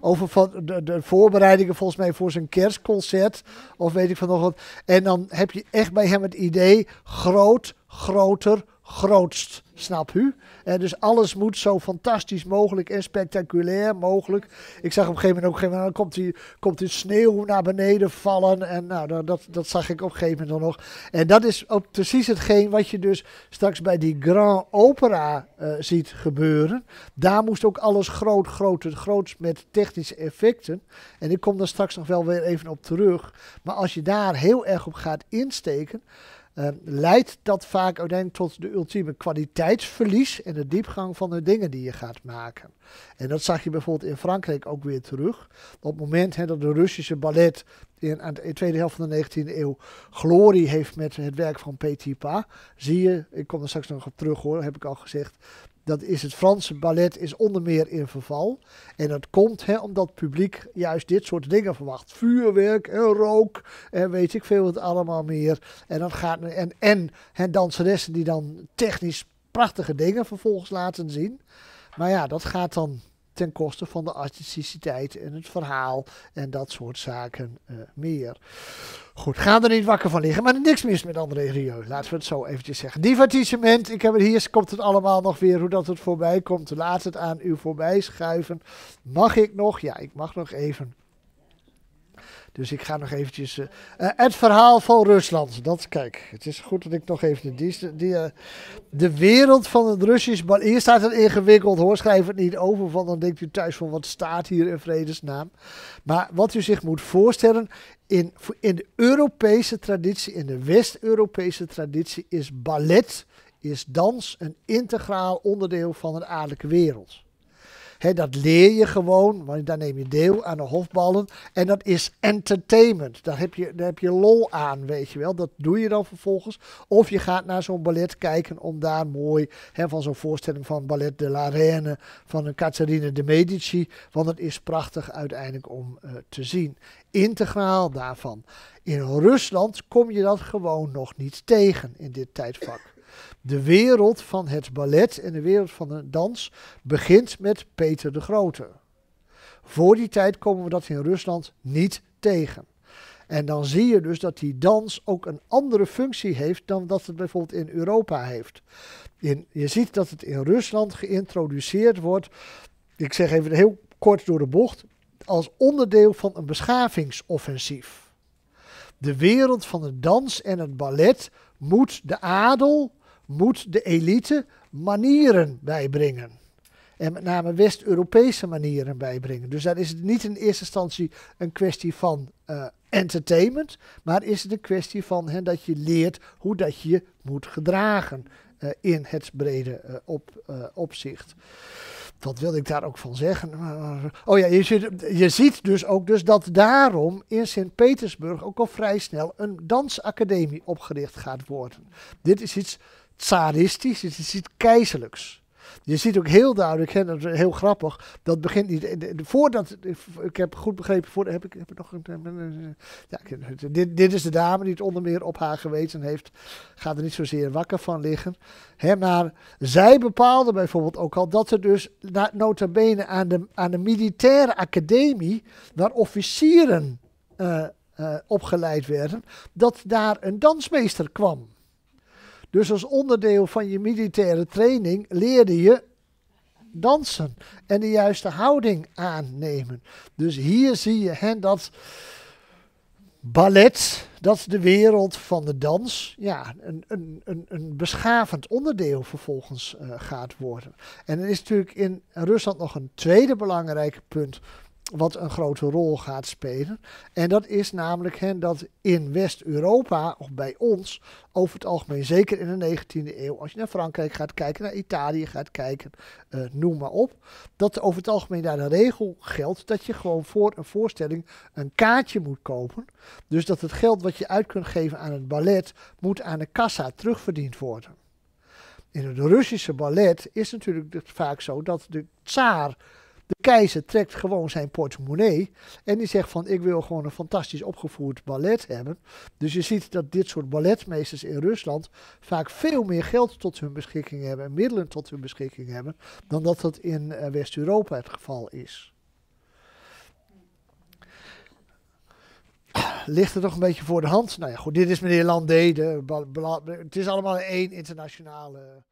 over van de, de, voorbereidingen volgens mij voor zijn kerstconcert of weet ik van nog wat. En dan heb je echt bij hem het idee groot, groter, grootst, snap u? En eh, dus alles moet zo fantastisch mogelijk en spectaculair mogelijk. Ik zag op een gegeven moment ook, gegeven moment, nou, dan komt die, komt die sneeuw naar beneden vallen. En nou, dat, dat, zag ik op een gegeven moment nog. En dat is ook precies hetgeen wat je dus straks bij die Grand Opera eh, ziet gebeuren. Daar moest ook alles groot, groot, groot met technische effecten. En ik kom daar straks nog wel weer even op terug. Maar als je daar heel erg op gaat insteken uh, leidt dat vaak uiteindelijk tot de ultieme kwaliteitsverlies en de diepgang van de dingen die je gaat maken. En dat zag je bijvoorbeeld in Frankrijk ook weer terug. Op het moment hè, dat de Russische ballet in, aan de tweede helft van de 19e eeuw glorie heeft met het werk van Petipa, zie je, ik kom er straks nog op terug hoor, heb ik al gezegd, dat is het Franse ballet is onder meer in verval. En dat komt hè, omdat het publiek juist dit soort dingen verwacht. Vuurwerk en rook en weet ik veel wat allemaal meer. En, dat gaat, en, en hè, danseressen die dan technisch prachtige dingen vervolgens laten zien. Maar ja, dat gaat dan ten koste van de artisticiteit en het verhaal en dat soort zaken eh, meer. Goed, ga er niet wakker van liggen, maar er niks mis met André Rieu. Laten we het zo eventjes zeggen. Divertissement, ik heb het hier, komt het allemaal nog weer, hoe dat het voorbij komt. Laat het aan u voorbij schuiven. Mag ik nog? Ja, ik mag nog even. Dus ik ga nog eventjes... Eh, eh, het verhaal van Rusland. Dat, kijk, het is goed dat ik nog even... Die, die, eh, de wereld van het Russisch... Maar hier staat het ingewikkeld hoor. Schrijf het niet over, want dan denkt u thuis van... Wat staat hier in vredesnaam? Maar wat u zich moet voorstellen... In, in de Europese traditie, in de West-Europese traditie... is ballet, is dans een integraal onderdeel van een aardelijke wereld. He, dat leer je gewoon, want daar neem je deel aan de hofballen. En dat is entertainment. Daar heb, je, daar heb je lol aan, weet je wel. Dat doe je dan vervolgens. Of je gaat naar zo'n ballet kijken om daar mooi he, van zo'n voorstelling van Ballet de la Reine van een de Medici. Want het is prachtig uiteindelijk om eh, te zien. Integraal daarvan. In Rusland kom je dat gewoon nog niet tegen in dit tijdvak. De wereld van het ballet en de wereld van de dans begint met Peter de Grote. Voor die tijd komen we dat in Rusland niet tegen. En dan zie je dus dat die dans ook een andere functie heeft dan dat het bijvoorbeeld in Europa heeft. In, je ziet dat het in Rusland geïntroduceerd wordt, ik zeg even heel kort door de bocht, als onderdeel van een beschavingsoffensief. De wereld van de dans en het ballet moet de adel moet de elite manieren bijbrengen. En met name West-Europese manieren bijbrengen. Dus daar is het niet in eerste instantie een kwestie van eh, entertainment, maar is het een kwestie van dat je leert hoe dat je moet gedragen eh, in het brede eh, op, opzicht. Wat wilde ik daar ook van zeggen? Oh ja, je ziet, je ziet dus ook dus dat daarom in Sint-Petersburg ook al vrij snel een dansacademie opgericht gaat worden. Dit is iets tsaristisch, je dus ziet keizerlijks. Je ziet ook heel duidelijk, hè, dat heel grappig, dat begint niet. Voordat, ik heb goed begrepen, voor, heb, ik, heb ik nog een. Ja, dit, dit is de dame die het onder meer op haar gewezen heeft. Gaat er niet zozeer wakker van liggen. maar zij bepaalde bijvoorbeeld ook al dat er dus, nota bene, aan de, aan de militaire academie, waar officieren eh, eh, opgeleid werden, dat daar een dansmeester kwam. Dus als onderdeel van je militaire training leerde je dansen en de juiste houding aannemen. Dus hier zie je hè, dat ballet, dat de wereld van de dans, ja, een, een, een, een beschavend onderdeel vervolgens eh, gaat worden. En er is natuurlijk in Rusland nog een tweede belangrijk punt wat een grote rol gaat spelen. En dat is namelijk hè, dat in West-Europa, of bij ons, over het algemeen, zeker in de 19e eeuw, als je naar Frankrijk gaat kijken, naar Italië gaat kijken, eh, noem maar op, dat over het algemeen daar de regel geldt dat je gewoon voor een voorstelling een kaartje moet kopen. Dus dat het geld wat je uit kunt geven aan het ballet moet aan de kassa terugverdiend worden. In het Russische ballet is natuurlijk vaak zo dat de tsaar de keizer trekt gewoon zijn portemonnee en die zegt van ik wil gewoon een fantastisch opgevoerd ballet hebben. Dus je ziet dat dit soort balletmeesters in Rusland vaak veel meer geld tot hun beschikking hebben en middelen tot hun beschikking hebben dan dat dat in eh, West-Europa het geval is. ligt er nog een beetje voor de hand. Nou ja, goed, dit is meneer Landé. het is allemaal één internationale.